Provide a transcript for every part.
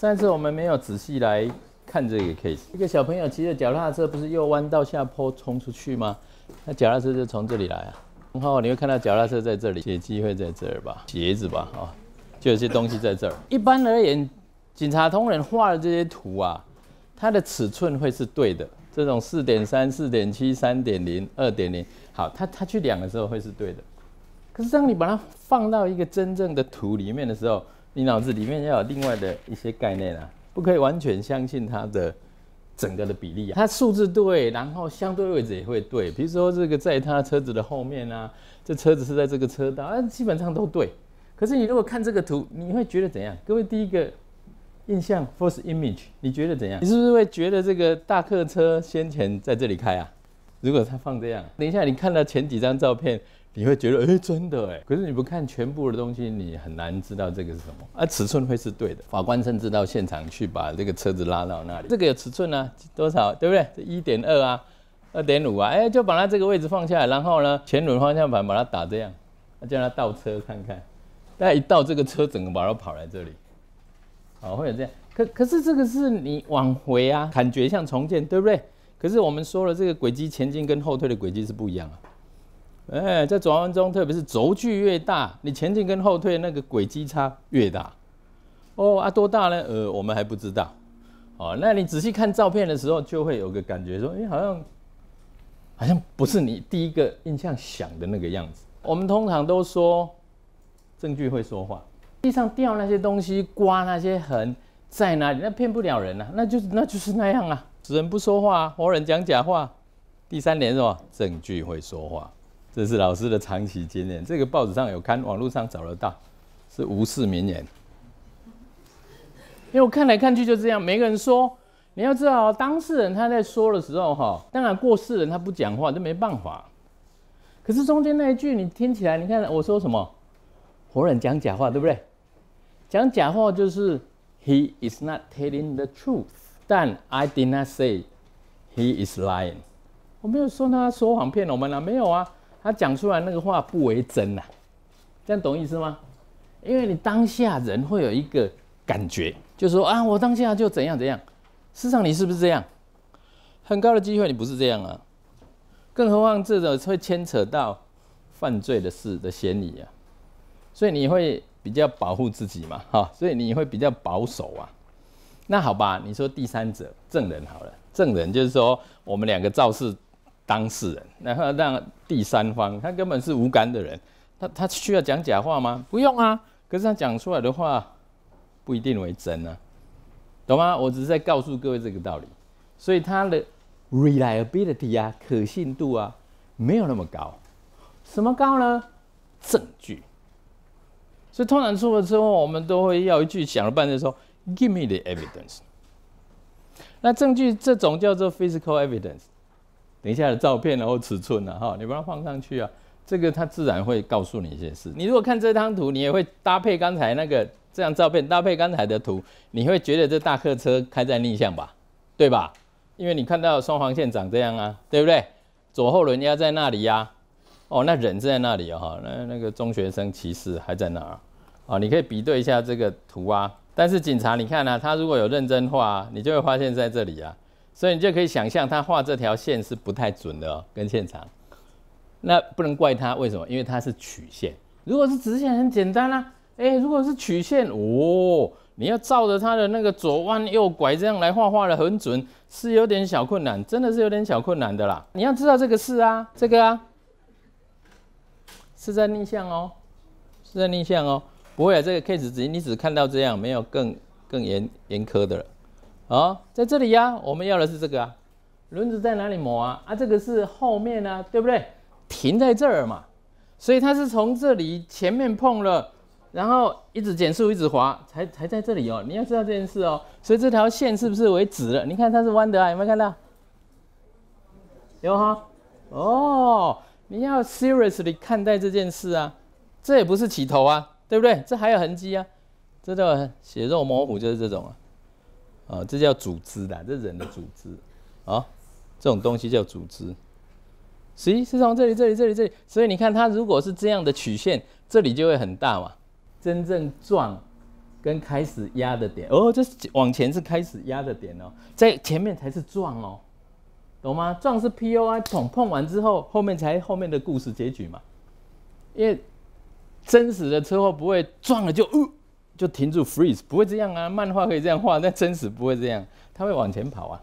上次我们没有仔细来看这个 case，一个小朋友骑着脚踏车，不是右弯到下坡冲出去吗？那脚踏车就从这里来啊，然后你会看到脚踏车在这里，鞋机会在这儿吧，鞋子吧啊，就有些东西在这儿。一般而言，警察通人画的这些图啊，它的尺寸会是对的，这种四点三、四点七、三点零、二点零，好，他他去量的时候会是对的。可是当你把它放到一个真正的图里面的时候，你脑子里面要有另外的一些概念啊，不可以完全相信它的整个的比例啊。它数字对，然后相对位置也会对。比如说这个在他车子的后面啊，这车子是在这个车道，啊，基本上都对。可是你如果看这个图，你会觉得怎样？各位第一个印象 （first image），你觉得怎样？你是不是会觉得这个大客车先前在这里开啊？如果他放这样，等一下你看到前几张照片。你会觉得，哎，真的哎，可是你不看全部的东西，你很难知道这个是什么。啊，尺寸会是对的。法官甚至到现场去，把这个车子拉到那里。这个有尺寸啊，多少，对不对？这一点二啊，二点五啊，哎，就把它这个位置放下来，然后呢，前轮方向盘把它打这样，叫它倒车看看。大家一倒，这个车整个把它跑来这里，好，会有这样。可可是这个是你往回啊，感觉像重建，对不对？可是我们说了，这个轨迹前进跟后退的轨迹是不一样啊。哎，在转弯中，特别是轴距越大，你前进跟后退那个轨迹差越大。哦啊，多大呢？呃，我们还不知道。哦，那你仔细看照片的时候，就会有个感觉，说，哎，好像，好像不是你第一个印象想的那个样子。我们通常都说，证据会说话。地上掉那些东西，刮那些痕，在哪里？那骗不了人啊，那就是那就是那样啊。死人不说话，活人讲假话。第三点是吧？证据会说话。这是老师的长期经验，这个报纸上有刊，网络上找得到，是无视名言。因为我看来看去就这样，每个人说，你要知道，当事人他在说的时候，哈，当然过世人他不讲话，就没办法。可是中间那一句，你听起来，你看我说什么？活人讲假话，对不对？讲假话就是 He is not telling the truth，但 I did not say he is lying。我没有说他说谎骗我们啊，没有啊。他讲出来那个话不为真呐，这样懂意思吗？因为你当下人会有一个感觉，就说啊，我当下就怎样怎样。事实上你是不是这样？很高的机会你不是这样啊，更何况这个会牵扯到犯罪的事的嫌疑啊，所以你会比较保护自己嘛，哈，所以你会比较保守啊。那好吧，你说第三者证人好了，证人就是说我们两个肇事。当事人，然后让第三方，他根本是无感的人，他他需要讲假话吗？不用啊，可是他讲出来的话不一定为真啊，懂吗？我只是在告诉各位这个道理，所以他的 reliability 啊，可信度啊，没有那么高，什么高呢？证据。所以通常出了之后，我们都会要一句，想了半天说，give me the evidence。那证据这种叫做 physical evidence。等一下的照片，然后尺寸呢？哈，你把它放上去啊。这个他自然会告诉你一些事。你如果看这张图，你也会搭配刚才那个这张照片，搭配刚才的图，你会觉得这大客车开在逆向吧？对吧？因为你看到双黄线长这样啊，对不对？左后轮压在那里啊。哦，那人在那里哈，那那个中学生骑士还在那儿。啊，你可以比对一下这个图啊。但是警察，你看啊，他如果有认真画，你就会发现在这里啊。所以你就可以想象，他画这条线是不太准的，哦，跟现场。那不能怪他，为什么？因为它是曲线。如果是直线，很简单啦。哎，如果是曲线，哦，你要照着它的那个左弯右拐这样来画画的很准，是有点小困难，真的是有点小困难的啦。你要知道这个事啊，这个啊，是在逆向哦，是在逆向哦。不会啊，这个 case 只你只看到这样，没有更更严严苛的了。啊，在这里呀，我们要的是这个啊，轮子在哪里磨啊？啊，这个是后面啊，对不对？停在这儿嘛，所以它是从这里前面碰了，然后一直减速，一直滑，才才在这里哦。你要知道这件事哦。所以这条线是不是为止了？你看它是弯的啊，有没有看到？有哈。哦，你要 seriously 看待这件事啊，这也不是起头啊，对不对？这还有痕迹啊，这叫血肉模糊，就是这种啊。啊，这叫组织的，这人的组织，啊，这种东西叫组织。一是从这里、这里、这里、这里？所以你看，它如果是这样的曲线，这里就会很大嘛。真正撞跟开始压的点，哦，这是往前是开始压的点哦，在前面才是撞哦，懂吗？撞是 P O I，碰碰完之后，后面才后面的故事结局嘛。因为真实的车祸不会撞了就。就停住 freeze 不会这样啊，漫画可以这样画，但真实不会这样，它会往前跑啊，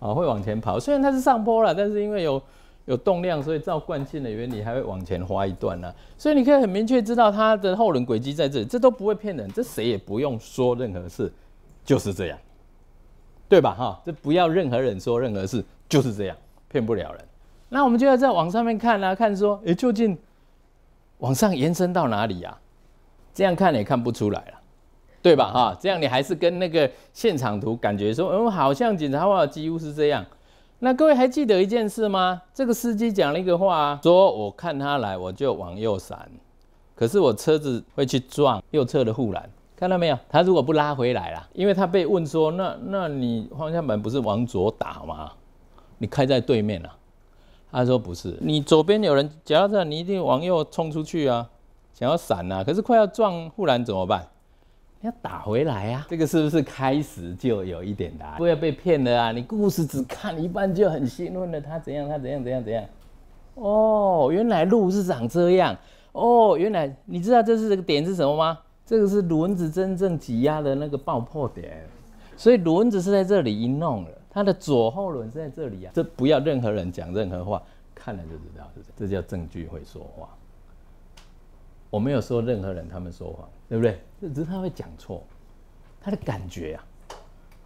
啊会往前跑，虽然它是上坡了，但是因为有有动量，所以照惯性的原理还会往前滑一段呢，所以你可以很明确知道它的后轮轨迹在这里，这都不会骗人，这谁也不用说任何事，就是这样，对吧？哈，这不要任何人说任何事，就是这样，骗不了人。那我们就在这往上面看啊，看说，哎，究竟往上延伸到哪里呀？这样看也看不出来了。对吧？哈，这样你还是跟那个现场图感觉说，嗯，好像警察话几乎是这样。那各位还记得一件事吗？这个司机讲了一个话，说我看他来，我就往右闪，可是我车子会去撞右侧的护栏。看到没有？他如果不拉回来啦，因为他被问说，那那你方向盘不是往左打吗？你开在对面啊？他说不是，你左边有人夹着，车，你一定往右冲出去啊，想要闪啊，可是快要撞护栏怎么办？要打回来呀！这个是不是开始就有一点的？不要被骗了啊！你故事只看一半就很兴奋了，他怎样？他怎样？怎样？怎样？哦，原来路是长这样。哦，原来你知道这是这个点是什么吗？这个是轮子真正挤压的那个爆破点，所以轮子是在这里一弄了。它的左后轮是在这里啊，这不要任何人讲任何话，看了就知道，是？这叫证据会说话。我没有说任何人，他们说谎，对不对？只是他会讲错，他的感觉啊，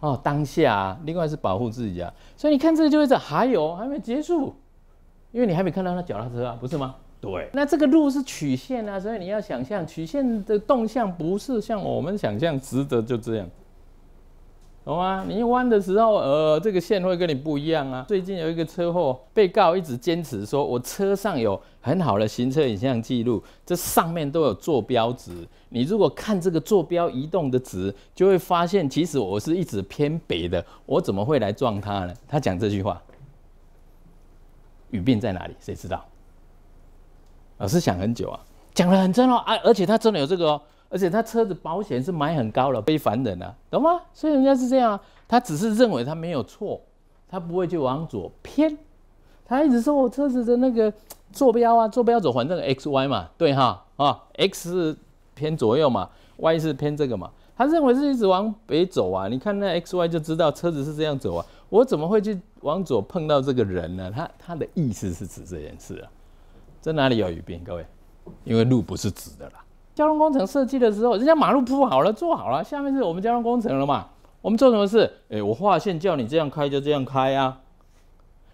哦，当下啊，另外是保护自己啊。所以你看这个就会这，还有，还没结束，因为你还没看到他脚踏车啊，不是吗？对，那这个路是曲线啊，所以你要想象曲线的动向，不是像我们想象直的就这样。好吗？你弯的时候，呃，这个线会跟你不一样啊。最近有一个车祸，被告一直坚持说，我车上有很好的行车影像记录，这上面都有坐标值。你如果看这个坐标移动的值，就会发现，其实我是一直偏北的，我怎么会来撞他呢？他讲这句话，语病在哪里？谁知道？老师想很久啊，讲的很真哦，啊，而且他真的有这个哦。而且他车子保险是买很高了，非凡人啊，懂吗？所以人家是这样啊，他只是认为他没有错，他不会去往左偏，他一直说我车子的那个坐标啊，坐标轴反正 x y 嘛，对哈啊，x 是偏左右嘛，y 是偏这个嘛，他认为是一直往北走啊，你看那 x y 就知道车子是这样走啊，我怎么会去往左碰到这个人呢？他他的意思是指这件事啊，这哪里有语病，各位？因为路不是直的啦。交通工程设计的时候，人家马路铺好了，做好了，下面是我们交通工程了嘛？我们做什么事？哎，我画线叫你这样开，就这样开啊！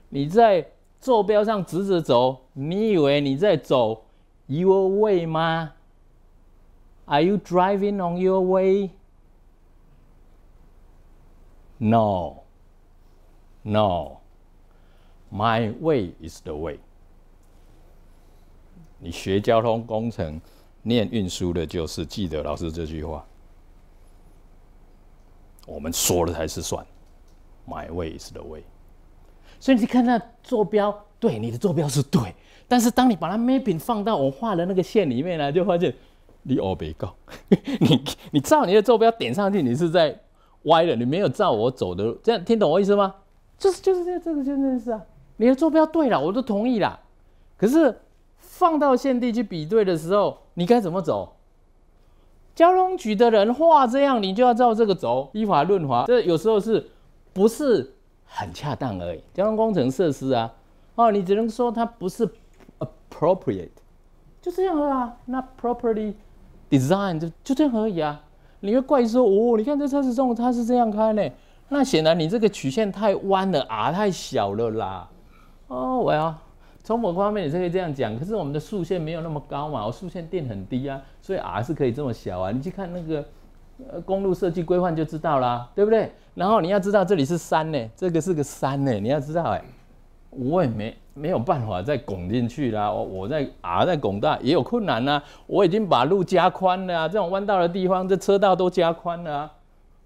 你在坐标上直着走，你以为你在走 your way 吗？Are you driving on your way？No。No。My way is the way。你学交通工程。念运输的，就是记得老师这句话。我们说的才是算，My way is the way。所以你看那坐标，对，你的坐标是对，但是当你把它 mapping 放到我画的那个线里面来，就发现你哦别 t 告。你你照你的坐标点上去，你是在歪的，你没有照我走的路。这样听懂我意思吗？就是就是这这个就认识啊。你的坐标对了，我都同意啦。可是。放到县地去比对的时候，你该怎么走？交通局的人画这样，你就要照这个走，依法论滑。这有时候是不是很恰当而已？交通工程设施啊，哦，你只能说它不是 appropriate，就这样啊。那 properly designed 就就这样而已啊。你会怪说，哦，你看这车子中它是这样开呢，那显然你这个曲线太弯了，R 太小了啦。哦，喂啊！从某方面也是可以这样讲，可是我们的竖线没有那么高嘛，我竖线定很低啊，所以 r 是可以这么小啊。你去看那个呃公路设计规范就知道啦，对不对？然后你要知道这里是山呢，这个是个山呢，你要知道哎，我也没没有办法再拱进去啦，我我在 r 在拱大也有困难呢。我已经把路加宽了，这种弯道的地方这车道都加宽了，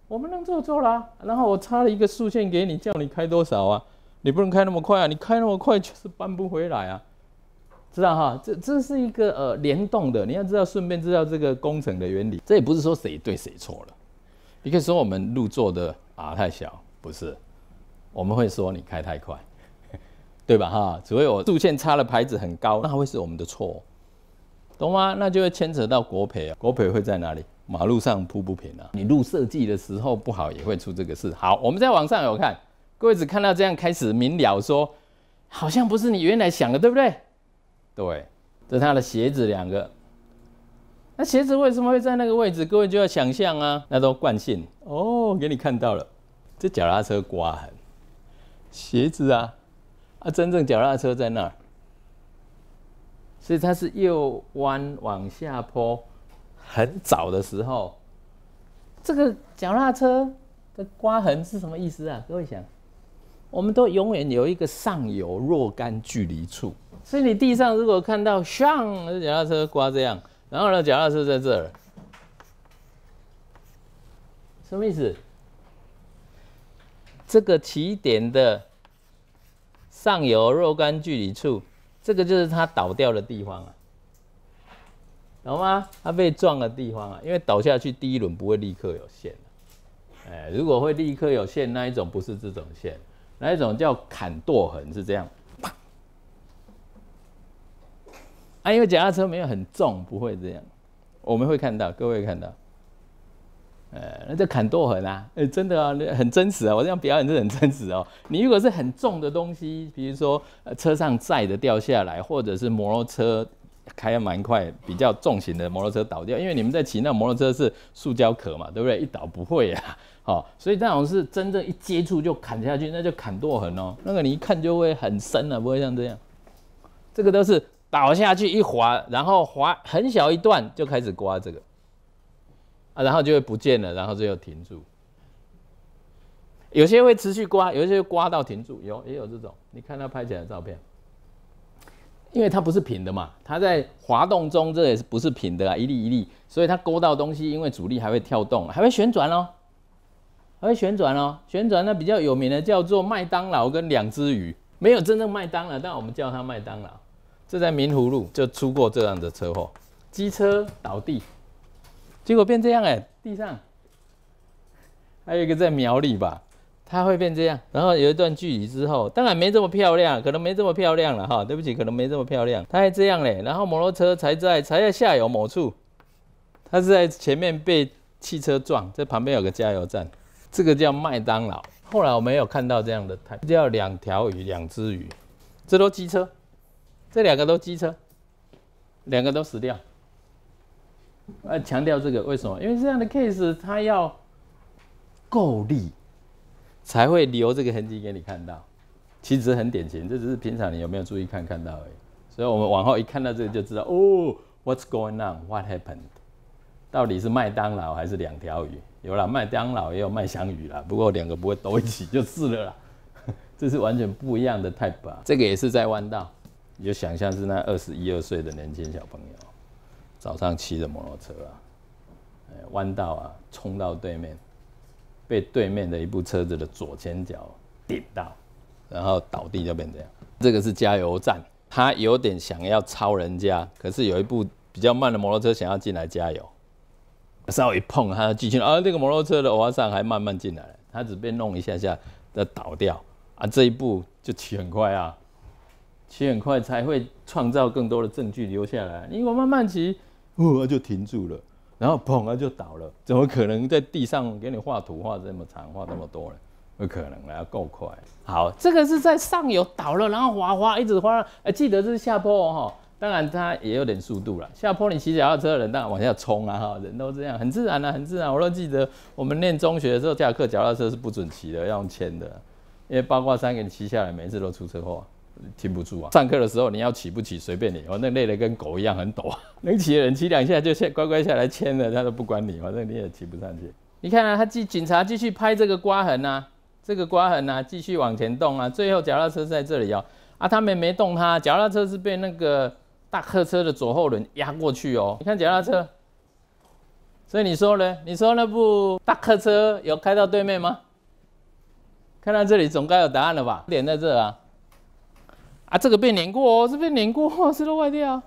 我们能做做啦。然后我插了一个竖线给你，叫你开多少啊？你不能开那么快啊！你开那么快就是搬不回来啊，知道哈？这这是一个呃联动的，你要知道，顺便知道这个工程的原理。这也不是说谁对谁错了，你可以说我们路做的啊太小，不是？我们会说你开太快，对吧哈？所以我路线差的牌子很高，那会是我们的错，懂吗？那就会牵扯到国赔啊，国赔会在哪里？马路上铺不平啊！你路设计的时候不好也会出这个事。好，我们在网上有看。各位只看到这样，开始明了说，好像不是你原来想的，对不对？对，这他的鞋子两个，那鞋子为什么会在那个位置？各位就要想象啊，那都惯性哦。给你看到了，这脚踏车刮痕，鞋子啊，啊，真正脚踏车在那儿，所以它是右弯往下坡，很早的时候，这个脚踏车的刮痕是什么意思啊？各位想。我们都永远有一个上游若干距离处，所以你地上如果看到上脚踏车刮这样，然后呢脚踏车在这儿，什么意思？这个起点的上游若干距离处，这个就是它倒掉的地方啊，懂吗？它被撞的地方啊，因为倒下去第一轮不会立刻有线的，哎，如果会立刻有线，那一种不是这种线。哪一种叫砍剁痕是这样？啊，因为脚踏车没有很重，不会这样。我们会看到，各位看到，呃，那叫砍剁痕啊，哎，真的啊，很真实啊。我这样表演是很真实哦。你如果是很重的东西，比如说车上载的掉下来，或者是摩托车开的蛮快，比较重型的摩托车倒掉，因为你们在骑那摩托车是塑胶壳嘛，对不对？一倒不会啊。好，所以这种是真正一接触就砍下去，那就砍剁痕哦。那个你一看就会很深了，不会像这样。这个都是倒下去一滑，然后滑很小一段就开始刮这个，啊，然后就会不见了，然后就又停住。有些会持续刮，有一些刮到停住，有也有这种。你看他拍起来的照片，因为它不是平的嘛，它在滑动中，这也是不是平的啊？一粒一粒，所以它勾到东西，因为阻力还会跳动，还会旋转哦。会旋转哦，旋转那比较有名的叫做麦当劳跟两只鱼，没有真正麦当劳，但我们叫它麦当劳。这在明湖路就出过这样的车祸，机车倒地，结果变这样哎，地上。还有一个在苗里吧，它会变这样，然后有一段距离之后，当然没这么漂亮，可能没这么漂亮了哈，对不起，可能没这么漂亮，它还这样嘞，然后摩托车才在才在下游某处，它是在前面被汽车撞，在旁边有个加油站。这个叫麦当劳。后来我没有看到这样的它叫两条鱼、两只鱼。这都机车，这两个都机车，两个都死掉。呃，强调这个为什么？因为这样的 case 它要够力才会留这个痕迹给你看到。其实很典型，这只是平常你有没有注意看看到而已。所以我们往后一看到这个就知道哦，What's going on? What happened? 到底是麦当劳还是两条鱼？有了麦当劳，也有麦香鱼了。不过两个不会都一起就是了啦。这是完全不一样的 type 啊。这个也是在弯道，你就想象是那二十一二岁的年轻小朋友，早上骑着摩托车啊，弯道啊，冲到对面，被对面的一部车子的左前脚顶到，然后倒地就变这样。这个是加油站，他有点想要超人家，可是有一部比较慢的摩托车想要进来加油。稍微一碰，它就进去了。啊，那个摩托车的滑上还慢慢进来，它只被弄一下下的倒掉，啊，这一步就骑很快啊，骑很快才会创造更多的证据留下来。你如果慢慢骑，呼 就停住了，然后砰啊就倒了，怎么可能在地上给你画图画这么长，画这么多呢？不可能了，要够快。好，这个是在上游倒了，然后滑滑一直滑，哎，记得这是下坡哦。当然，他也有点速度了。下坡你骑脚踏车的人，当然往下冲啊！哈，人都这样，很自然啊，很自然。我都记得我们念中学的时候，下课脚踏车是不准骑的，要用牵的，因为八卦山给你骑下来，每次都出车祸，停不住啊。上课的时候你要骑不骑，随便你。我那累得跟狗一样，很抖。能 骑的人骑两下就下乖乖下来牵了，他都不管你，反正你也骑不上去。你看啊，他继警察继续拍这个刮痕啊，这个刮痕啊，继续往前动啊。最后脚踏车在这里哦，啊，他们没动它，脚踏车是被那个。大客车的左后轮压过去哦，你看脚踏车，所以你说呢？你说那部大客车有开到对面吗？看到这里总该有答案了吧？点在这啊，啊，这个被碾过哦，这被碾过，是头坏掉啊。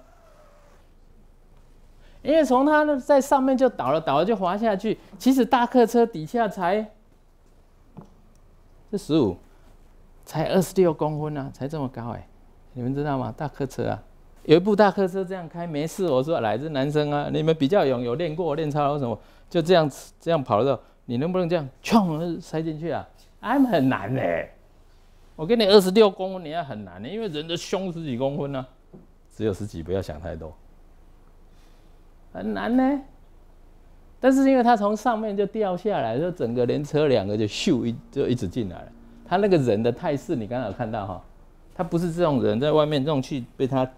因为从它呢在上面就倒了，倒了就滑下去。其实大客车底下才，这十五，才二十六公分啊，才这么高哎，你们知道吗？大客车啊。有一部大客车这样开没事，我说来，这男生啊，你们比较勇，有练过练操什么？就这样子这样跑的时候，你能不能这样冲塞进去啊哎，很难呢，我给你二十六公分，你要很难呢，因为人的胸十几公分呢，只有十几，不要想太多，很难呢。但是因为他从上面就掉下来，就整个连车两个就咻一就一直进来了。他那个人的态势，你刚刚有看到哈，他不是这种人在外面这种去被他。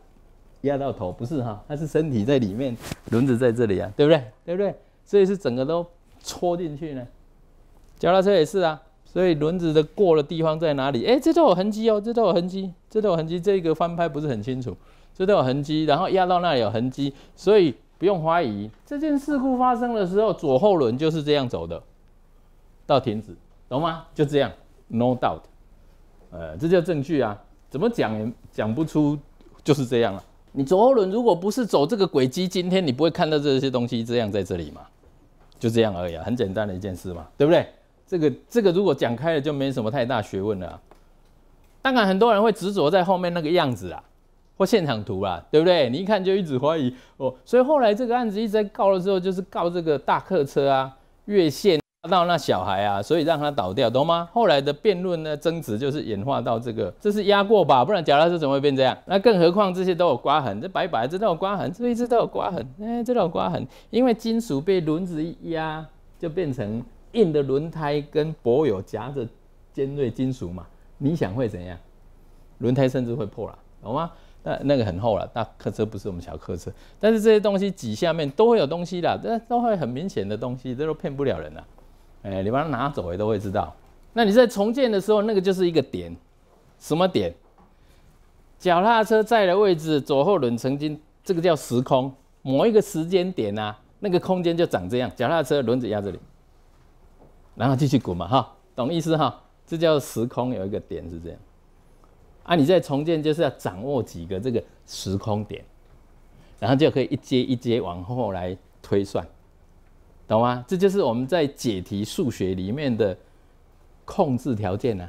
压到头不是哈，它是身体在里面，轮子在这里啊，对不对？对不对？所以是整个都戳进去呢。脚踏车也是啊，所以轮子的过的地方在哪里？哎，这都有痕迹哦，这都有痕迹，这都有痕迹。这个翻拍不是很清楚，这都有痕迹，然后压到那里有痕迹，所以不用怀疑。这件事故发生的时候，左后轮就是这样走的，到停止，懂吗？就这样，no doubt。呃，这叫证据啊，怎么讲也讲不出，就是这样了。你左后轮如果不是走这个轨迹，今天你不会看到这些东西这样在这里嘛？就这样而已，很简单的一件事嘛，对不对？这个这个如果讲开了，就没什么太大学问了。当然，很多人会执着在后面那个样子啊，或现场图啦，对不对？你一看就一直怀疑哦，所以后来这个案子一直在告了之后，就是告这个大客车啊越线。到那小孩啊，所以让他倒掉，懂吗？后来的辩论呢，争执就是演化到这个，这是压过吧？不然假壳虫怎么会变这样？那更何况这些都有刮痕，这白白，这都有刮痕，这一直都有刮痕，哎，这有刮痕，因为金属被轮子一压，就变成硬的轮胎跟薄有夹着尖锐金属嘛？你想会怎样？轮胎甚至会破了，懂吗？那那个很厚了，那客车不是我们小客车，但是这些东西挤下面都会有东西的，这都会很明显的东西，这都骗不了人了。哎，你把它拿走，也都会知道。那你在重建的时候，那个就是一个点，什么点？脚踏车在的位置，左后轮曾经，这个叫时空，某一个时间点啊，那个空间就长这样，脚踏车轮子压这里，然后继续滚嘛，哈，懂意思哈？这叫时空，有一个点是这样。啊，你在重建就是要掌握几个这个时空点，然后就可以一阶一阶往后来推算。懂吗？这就是我们在解题数学里面的控制条件呐。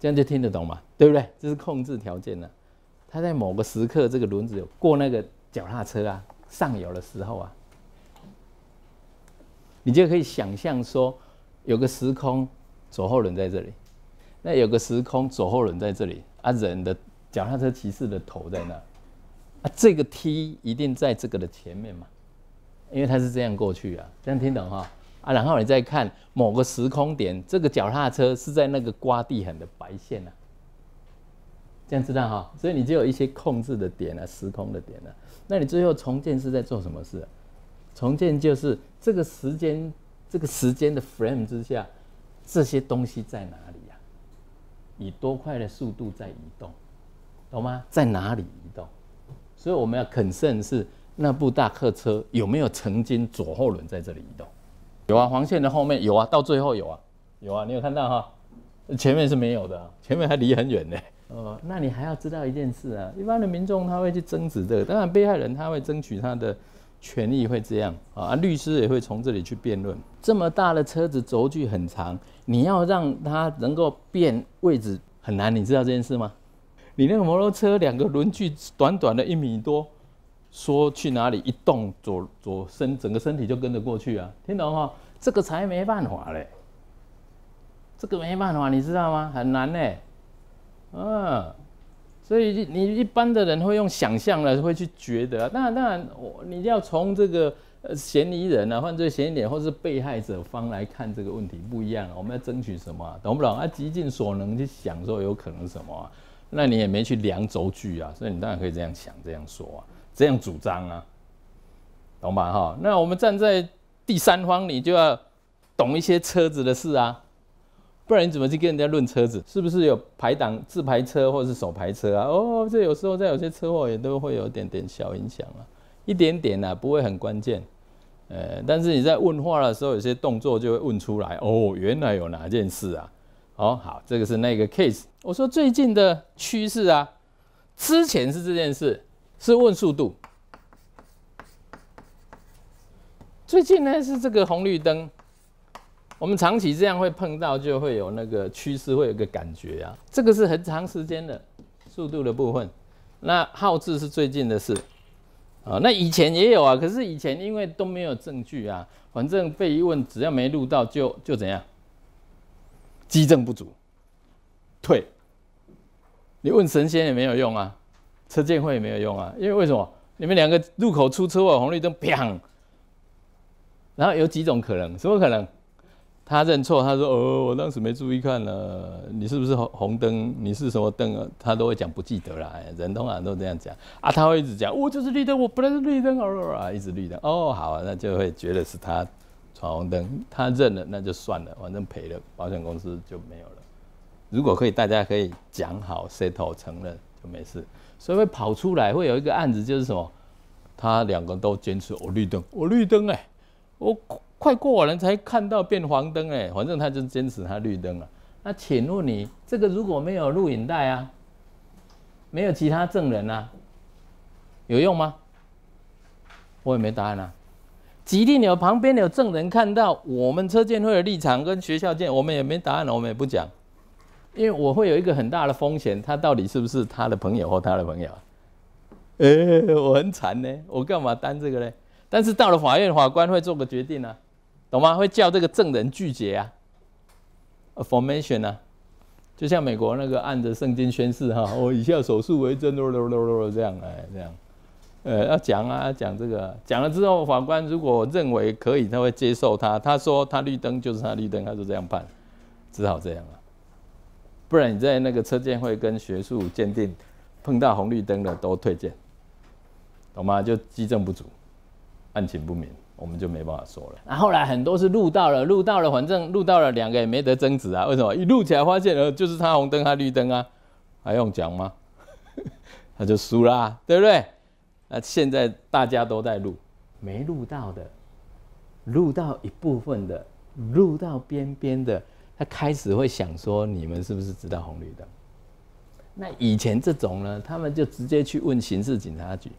这样就听得懂嘛，对不对？这是控制条件呐。它在某个时刻，这个轮子有过那个脚踏车啊，上游的时候啊，你就可以想象说，有个时空左后轮在这里，那有个时空左后轮在这里啊，人的脚踏车骑士的头在那，啊，这个 T 一定在这个的前面嘛。因为它是这样过去啊，这样听懂哈？啊，然后你再看某个时空点，这个脚踏车是在那个刮地痕的白线呢，这样知道哈？所以你就有一些控制的点啊，时空的点啊。那你最后重建是在做什么事？重建就是这个时间，这个时间的 frame 之下，这些东西在哪里呀？以多快的速度在移动，懂吗？在哪里移动？所以我们要肯 o 是。那部大客车有没有曾经左后轮在这里移动？有啊，黄线的后面有啊，到最后有啊，有啊，你有看到哈？前面是没有的，前面还离很远呢。哦，那你还要知道一件事啊，一般的民众他会去争执这个，当然被害人他会争取他的权益，会这样啊。律师也会从这里去辩论。这么大的车子轴距很长，你要让它能够变位置很难，你知道这件事吗？你那个摩托车两个轮距短短的一米多。说去哪里一动，左左身整个身体就跟着过去啊，听懂哈？这个才没办法嘞，这个没办法，你知道吗？很难呢，嗯，所以你一般的人会用想象来会去觉得，那当然，我你要从这个呃嫌疑人啊、犯罪嫌疑人或是被害者方来看这个问题不一样，我们要争取什么？懂不懂？啊，极尽所能去想说有可能什么，那你也没去量轴距啊，所以你当然可以这样想、这样说啊。这样主张啊，懂吧？哈，那我们站在第三方，你就要懂一些车子的事啊，不然你怎么去跟人家论车子是不是有排挡自排车或者是手排车啊？哦，这有时候在有些车祸也都会有点点小影响啊，一点点啊，不会很关键。呃，但是你在问话的时候，有些动作就会问出来。哦，原来有哪件事啊？哦，好，这个是那个 case。我说最近的趋势啊，之前是这件事。是问速度。最近呢是这个红绿灯，我们长期这样会碰到，就会有那个趋势，会有个感觉啊。这个是很长时间的速度的部分，那耗制是最近的事啊。那以前也有啊，可是以前因为都没有证据啊，反正被一问只要没录到就就怎样，机证不足，退。你问神仙也没有用啊。车鉴会也没有用啊，因为为什么？你们两个路口出车祸，红绿灯砰，然后有几种可能？什么可能？他认错，他说：“哦，我当时没注意看呢，你是不是红红灯？你是什么灯啊？”他都会讲不记得了，人通常都这样讲啊。他会一直讲：“我就是绿灯，我本来是绿灯啊，一直绿灯。”哦，好啊，那就会觉得是他闯红灯，他认了那就算了，反正赔了，保险公司就没有了。如果可以，大家可以讲好，settle 承认就没事。所以会跑出来，会有一个案子，就是什么？他两个都坚持我绿灯，我绿灯哎，我快过完了才看到变黄灯哎，反正他就坚持他绿灯啊。那请问你这个如果没有录影带啊，没有其他证人啊，有用吗？我也没答案啊。吉利鸟旁边有证人看到，我们车间会的立场跟学校见，我们也没答案了，我们也不讲。因为我会有一个很大的风险，他到底是不是他的朋友或他的朋友？哎，我很惨呢，我干嘛担这个呢？但是到了法院，法官会做个决定啊，懂吗？会叫这个证人拒绝啊 a f o r m a t i o n 啊，就像美国那个按着圣经宣誓哈，我以下手术为证，啰啰啰啰这样，哎，这样，呃，要讲啊，讲这个，讲了之后，法官如果认为可以，他会接受他，他说他绿灯就是他绿灯，他就这样判，只好这样啊。不然你在那个车间会跟学术鉴定碰到红绿灯的都退件，懂吗？就基证不足，案情不明，我们就没办法说了。那后来很多是录到了，录到了，反正录到了两个也没得争执啊。为什么一录起来发现呃就是他红灯他绿灯啊，还用讲吗？他就输啦，对不对？那现在大家都在录，没录到的，录到一部分的，录到边边的。他开始会想说，你们是不是知道红绿灯？那以前这种呢，他们就直接去问刑事警察局，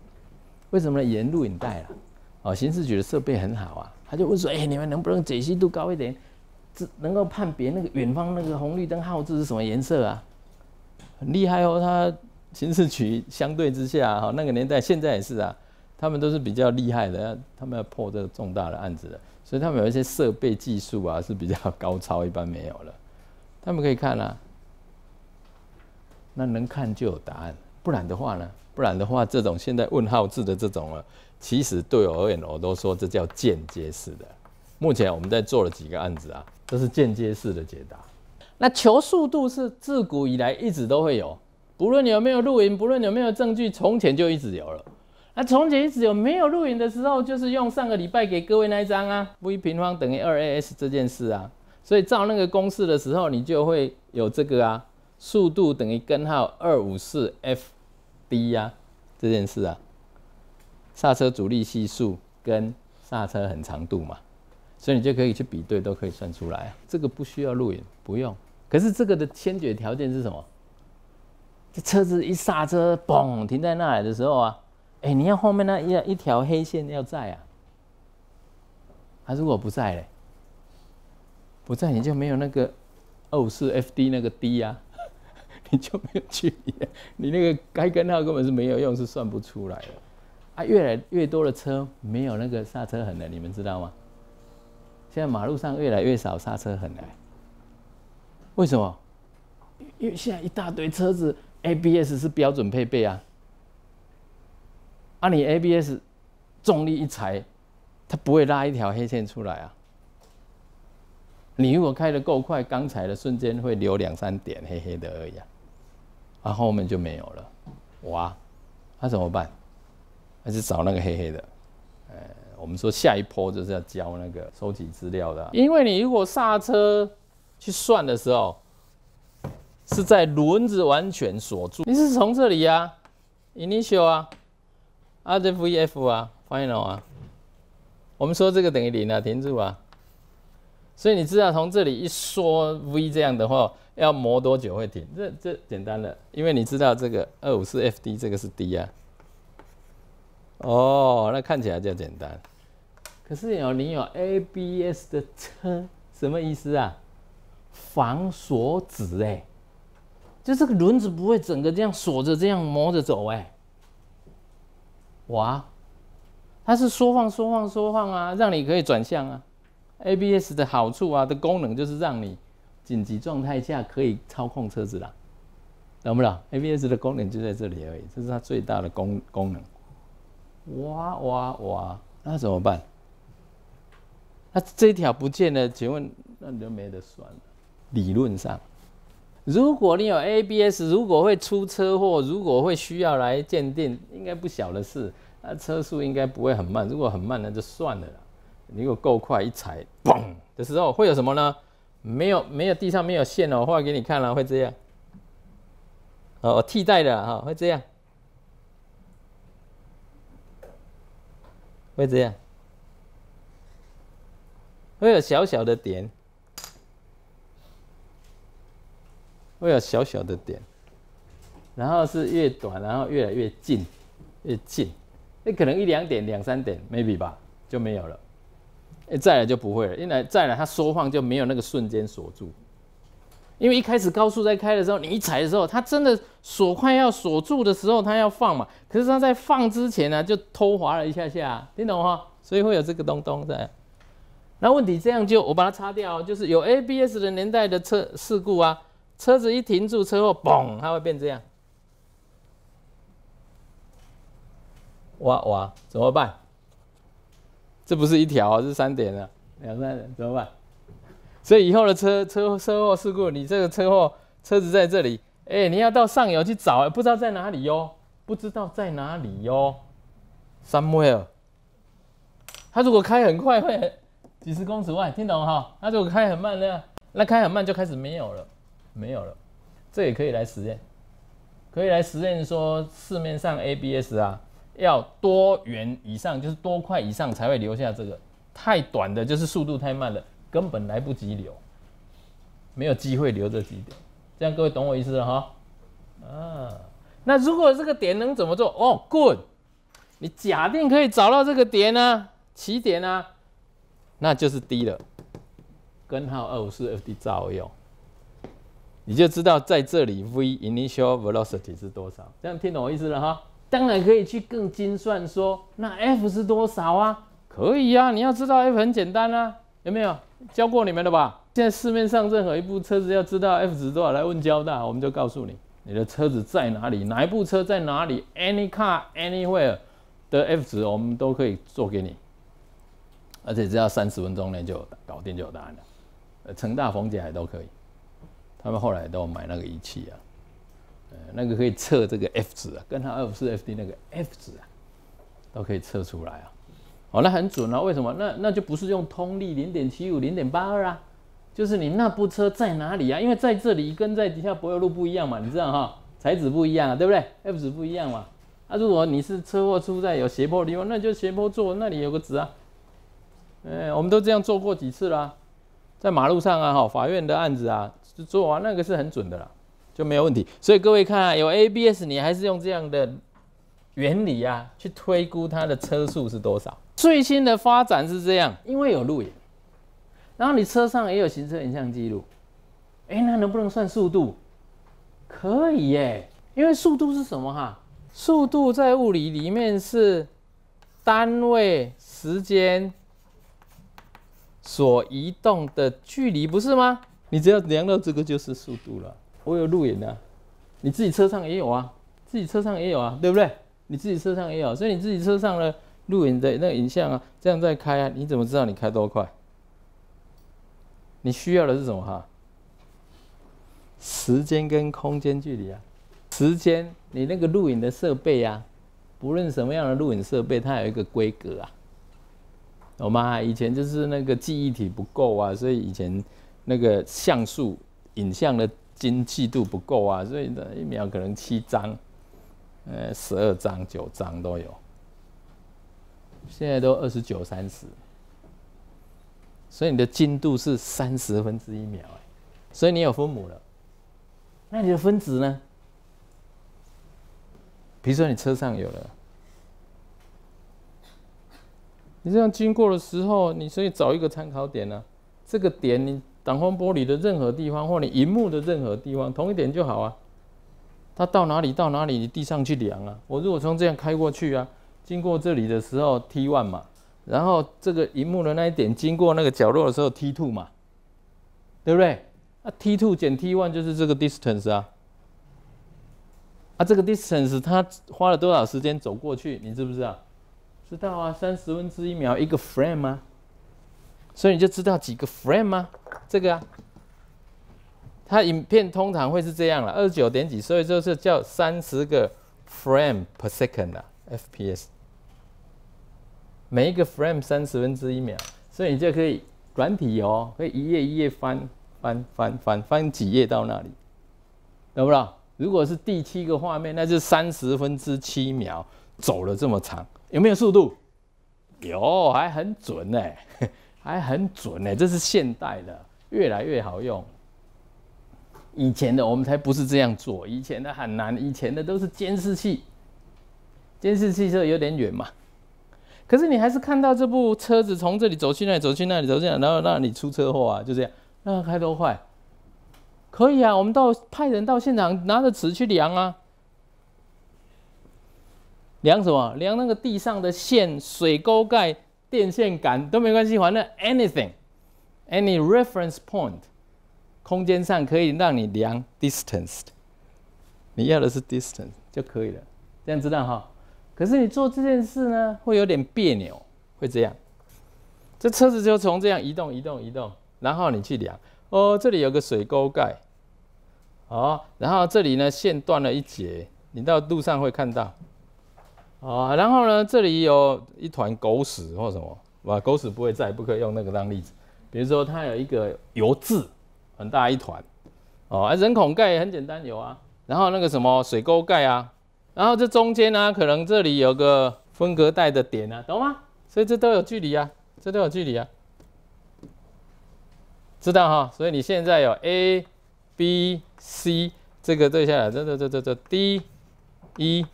为什么呢？沿录影带了？哦，刑事局的设备很好啊，他就问说，哎，你们能不能解析度高一点，能够判别那个远方那个红绿灯号志是什么颜色啊？很厉害哦，他刑事局相对之下，哈，那个年代现在也是啊，他们都是比较厉害的，他们要破这个重大的案子的。所以他们有一些设备技术啊，是比较高超，一般没有了。他们可以看啊，那能看就有答案，不然的话呢？不然的话，这种现在问号字的这种啊，其实对我而言，我都说这叫间接式的。目前我们在做了几个案子啊，都是间接式的解答。那求速度是自古以来一直都会有，不论有没有录音，不论有没有证据，从前就一直有了。啊，从前一直有没有录影的时候，就是用上个礼拜给各位那一张啊，v 平方等于二 a s 这件事啊，所以照那个公式的时候，你就会有这个啊，速度等于根号二五四 f d 呀，这件事啊，刹车阻力系数跟刹车很长度嘛，所以你就可以去比对，都可以算出来。这个不需要录影，不用。可是这个的先决条件是什么？这车子一刹车，嘣，停在那里的时候啊。哎，你要后面那一一条黑线要在啊，还是我不在嘞？不在你就没有那个二五四 FD 那个 D 呀，你就没有距离，你那个开根号根本是没有用，是算不出来的。啊，越来越多的车没有那个刹车痕了，你们知道吗？现在马路上越来越少刹车痕了，为什么？因为现在一大堆车子 ABS 是标准配备啊。啊，你 ABS 重力一踩，它不会拉一条黑线出来啊。你如果开的够快，刚踩的瞬间会流两三点黑黑的而已啊，后面就没有了，哇，那怎么办？还是找那个黑黑的。我们说下一波就是要交那个收集资料的，因为你如果刹车去算的时候，是在轮子完全锁住。你是从这里啊，initial 啊。啊，这 V F 啊，final 啊，我们说这个等于零啊，停住啊。所以你知道从这里一说 v 这样的话，要磨多久会停？这这简单了，因为你知道这个二五四 F D 这个是 D 啊。哦，那看起来就简单。可是有你有 ABS 的车，什么意思啊？防锁止哎，就这个轮子不会整个这样锁着这样磨着走哎。哇，它是缩放缩放缩放啊，让你可以转向啊。ABS 的好处啊，的功能就是让你紧急状态下可以操控车子啦，懂不懂？ABS 的功能就在这里而已，这是它最大的功功能。哇哇哇，那怎么办？那这一条不见了，请问那你就没得算了，理论上。如果你有 ABS，如果会出车祸，如果会需要来鉴定，应该不小的事。那车速应该不会很慢，如果很慢那就算了啦。如果够快，一踩嘣的时候会有什么呢？没有，没有地上没有线哦，画给你看了会这样。哦，替代的哈，会这样，会这样，会有小小的点。会有小小的点，然后是越短，然后越来越近，越近，那可能一两点、两三点，maybe 吧，就没有了。再来就不会了，因为再来它缩放就没有那个瞬间锁住，因为一开始高速在开的时候，你一踩的时候，它真的锁快要锁住的时候，它要放嘛，可是它在放之前呢，就偷滑了一下下，听懂吗？所以会有这个东东在。那问题这样就我把它擦掉，就是有 ABS 的年代的车事故啊。车子一停住，车祸嘣，它会变这样。哇哇，怎么办？这不是一条，是三点了，两三点，怎么办？所以以后的车车车祸事故，你这个车祸车子在这里，哎，你要到上游去找，不知道在哪里哟，不知道在哪里哟，somewhere。他如果开很快，会很几十公尺外，听懂哈？他如果开很慢呢，那开很慢就开始没有了。没有了，这也可以来实验，可以来实验说市面上 ABS 啊，要多元以上，就是多块以上才会留下这个，太短的就是速度太慢了，根本来不及留，没有机会留这几点，这样各位懂我意思了哈？啊，那如果这个点能怎么做？哦，good，你假定可以找到这个点呢，起点呢，那就是低了，根号二五四 fd 照用。你就知道在这里 v initial velocity 是多少，这样听懂我意思了哈？当然可以去更精算说那 f 是多少啊？可以呀，你要知道 f 很简单啊，有没有教过你们的吧？现在市面上任何一部车子要知道 f 值多少，来问交大，我们就告诉你你的车子在哪里，哪一部车在哪里？Any car anywhere 的 f 值，我们都可以做给你，而且只要三十分钟内就搞定，就有答案了。呃，成大、逢甲还都可以。他们后来都买那个仪器啊，呃，那个可以测这个 F 值啊，跟他 F 四 FD 那个 F 值啊，都可以测出来啊。哦，那很准啊，为什么？那那就不是用通力零点七五、零点八二啊，就是你那部车在哪里啊？因为在这里跟在底下柏油路不一样嘛，你知道哈，材质不一样啊，对不对？F 值不一样嘛。啊，如果你是车祸出在有斜坡的地方，那就斜坡做，那里有个值啊。哎，我们都这样做过几次啦，在马路上啊，哈，法院的案子啊。做啊，那个是很准的啦，就没有问题。所以各位看啊，有 ABS，你还是用这样的原理啊，去推估它的车速是多少。最新的发展是这样，因为有路演。然后你车上也有行车影像记录，哎，那能不能算速度？可以耶，因为速度是什么哈？速度在物理里面是单位时间所移动的距离，不是吗？你只要量到这个就是速度了。我有录影的，你自己车上也有啊，自己车上也有啊，对不对？你自己车上也有，所以你自己车上呢录影的那个影像啊，这样在开啊，你怎么知道你开多快？你需要的是什么哈？时间跟空间距离啊。时间，你那个录影的设备啊，不论什么样的录影设备，它有一个规格啊。懂吗？以前就是那个记忆体不够啊，所以以前。那个像素影像的精细度不够啊，所以呢，一秒可能七张、呃十二张、九张都有。现在都二十九、三十，所以你的精度是三十分之一秒哎，所以你有分母了，那你的分子呢？比如说你车上有了，你这样经过的时候，你所以找一个参考点呢，这个点你。挡风玻璃的任何地方，或你荧幕的任何地方，同一点就好啊。它到哪里到哪里，你地上去量啊。我如果从这样开过去啊，经过这里的时候 t one 嘛，然后这个荧幕的那一点经过那个角落的时候 t two 嘛，对不对？那 t two 减 t one 就是这个 distance 啊。啊，这个 distance 它花了多少时间走过去？你知不知道？知道啊，三十分之一秒一个 frame 吗？所以你就知道几个 frame 吗？这个啊，它影片通常会是这样了，二十九点几，所以就是叫三十个 frame per second 啊，FPS。每一个 frame 三十分之一秒，所以你就可以软体哦，可以一页一页翻翻翻翻翻几页到那里，懂不懂？如果是第七个画面，那就三十分之七秒走了这么长，有没有速度？有，还很准呢。还很准呢，这是现代的，越来越好用。以前的我们才不是这样做，以前的很难，以前的都是监视器，监视器就有点远嘛。可是你还是看到这部车子从这里走去那里，走去那里，走，这样，然后那里出车祸啊，就这样，那开多快？可以啊，我们到派人到现场拿着尺去量啊，量什么？量那个地上的线、水沟盖。电线杆都没关系，反正 anything，any reference point，空间上可以让你量 distance，你要的是 distance 就可以了，这样知道哈。可是你做这件事呢，会有点别扭，会这样。这车子就从这样移动、移动、移动，然后你去量。哦，这里有个水沟盖，哦，然后这里呢线断了一截，你到路上会看到。哦，然后呢？这里有一团狗屎或什么，哇，狗屎不会在，不可以用那个当例子。比如说，它有一个油渍，很大一团。哦，人孔盖也很简单，有啊。然后那个什么水沟盖啊，然后这中间呢，可能这里有个分隔带的点啊，懂吗？所以这都有距离啊，这都有距离啊，知道哈？所以你现在有 A、B、C 这个对下来，这、这、这、这、这 D、E。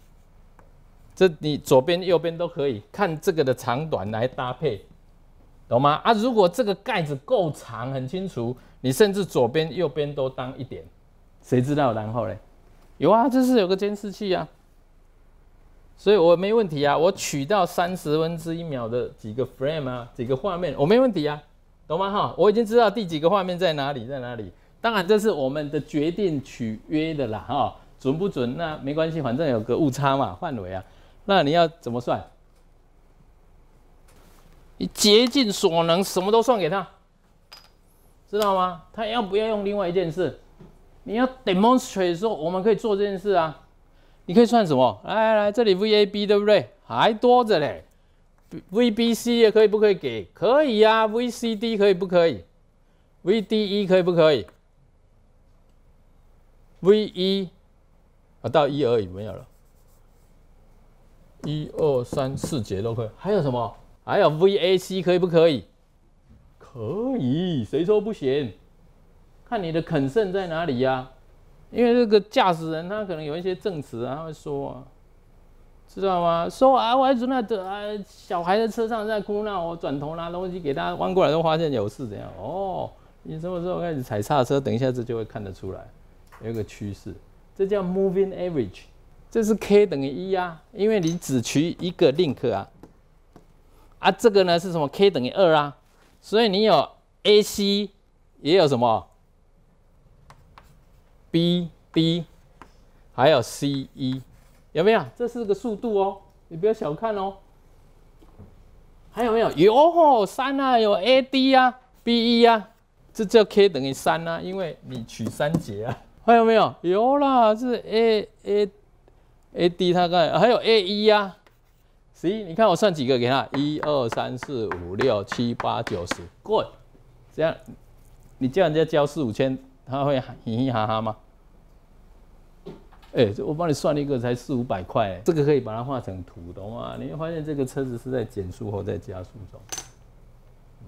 这你左边右边都可以看这个的长短来搭配，懂吗？啊，如果这个盖子够长，很清楚，你甚至左边右边都当一点，谁知道？然后嘞，有啊，这是有个监视器啊，所以我没问题啊，我取到三十分之一秒的几个 frame 啊，几个画面，我没问题啊，懂吗？哈，我已经知道第几个画面在哪里，在哪里。当然这是我们的决定取约的啦，哈，准不准那没关系，反正有个误差嘛，范围啊。那你要怎么算？你竭尽所能，什么都算给他，知道吗？他要不要用另外一件事？你要 demonstrate 说，我们可以做这件事啊。你可以算什么？来来来，这里 V A B 对不对？还多着嘞。V B C 也可以不可以给？可以呀。V C D 可以不可以？V D E 可以不可以？V E，啊，到一而已没有了。一二三四节都可以，还有什么？还有 VAC 可以不可以？可以，谁说不行？看你的肯胜在哪里呀？因为这个驾驶人他可能有一些证词啊，他会说啊，知道吗？说啊，我那的啊，小孩在车上在哭闹，我转头拿东西给他，弯过来就发现有事怎样？哦，你什么时候开始踩刹车？等一下这就会看得出来，有一个趋势，这叫 moving average。这是 k 等于一呀，因为你只取一个 link 啊，啊，这个呢是什么？k 等于二啊，所以你有 AC 也有什么？BD 还有 CE 有没有？这是个速度哦，你不要小看哦。还有没有？有哦，三啊，有 AD 啊，BE 啊，这叫 k 等于三啊，因为你取三节啊。还有没有？有啦，是 AA。a d 他刚才还有 a 啊，呀一，你看我算几个给他，一二三四五六七八九十，good，这样你叫人家交四五千，他会嘻嘻哈哈吗？哎，我帮你算一个才四五百块，这个可以把它画成图，懂话，你会发现这个车子是在减速后在加速走，嗯，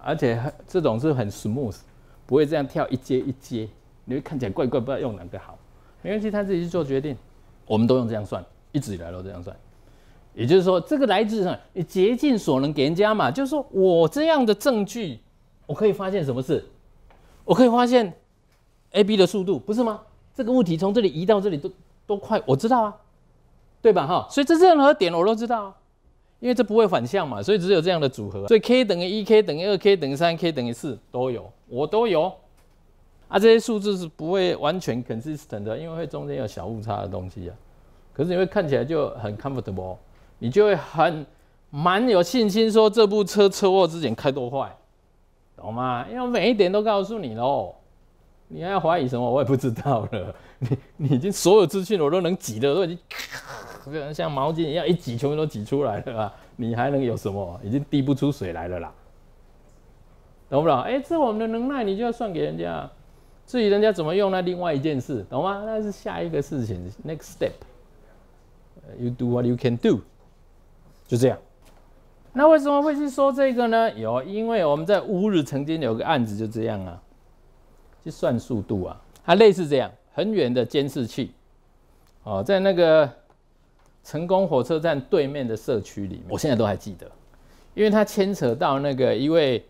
而且这种是很 smooth，不会这样跳一阶一阶，你会看起来怪怪，不知道用哪个好，没关系，他自己去做决定。我们都用这样算，一直以来都这样算。也就是说，这个来自你竭尽所能给人家嘛，就是说我这样的证据，我可以发现什么事？我可以发现 A、B 的速度不是吗？这个物体从这里移到这里都都快，我知道啊，对吧？哈，所以这任何点我都知道啊，因为这不会反向嘛，所以只有这样的组合，所以 k 等于一，k 等于二，k 等于三，k 等于四都有，我都有。啊，这些数字是不会完全 consistent 的，因为会中间有小误差的东西啊。可是你会看起来就很 comfortable，你就会很蛮有信心说这部车车祸之前开多快，懂吗？因为每一点都告诉你喽，你还怀疑什么？我也不知道了。你你已经所有资讯我都能挤的，都已经像毛巾一样一挤全部都挤出来了啊！你还能有什么？已经滴不出水来了啦，懂不懂？哎，这我们的能耐，你就要算给人家。至于人家怎么用那另外一件事，懂吗？那是下一个事情，next step。You do what you can do，就这样。那为什么会去说这个呢？有，因为我们在乌日曾经有个案子，就这样啊，就算速度啊，它类似这样，很远的监视器，哦，在那个成功火车站对面的社区里面，我现在都还记得，因为它牵扯到那个一位。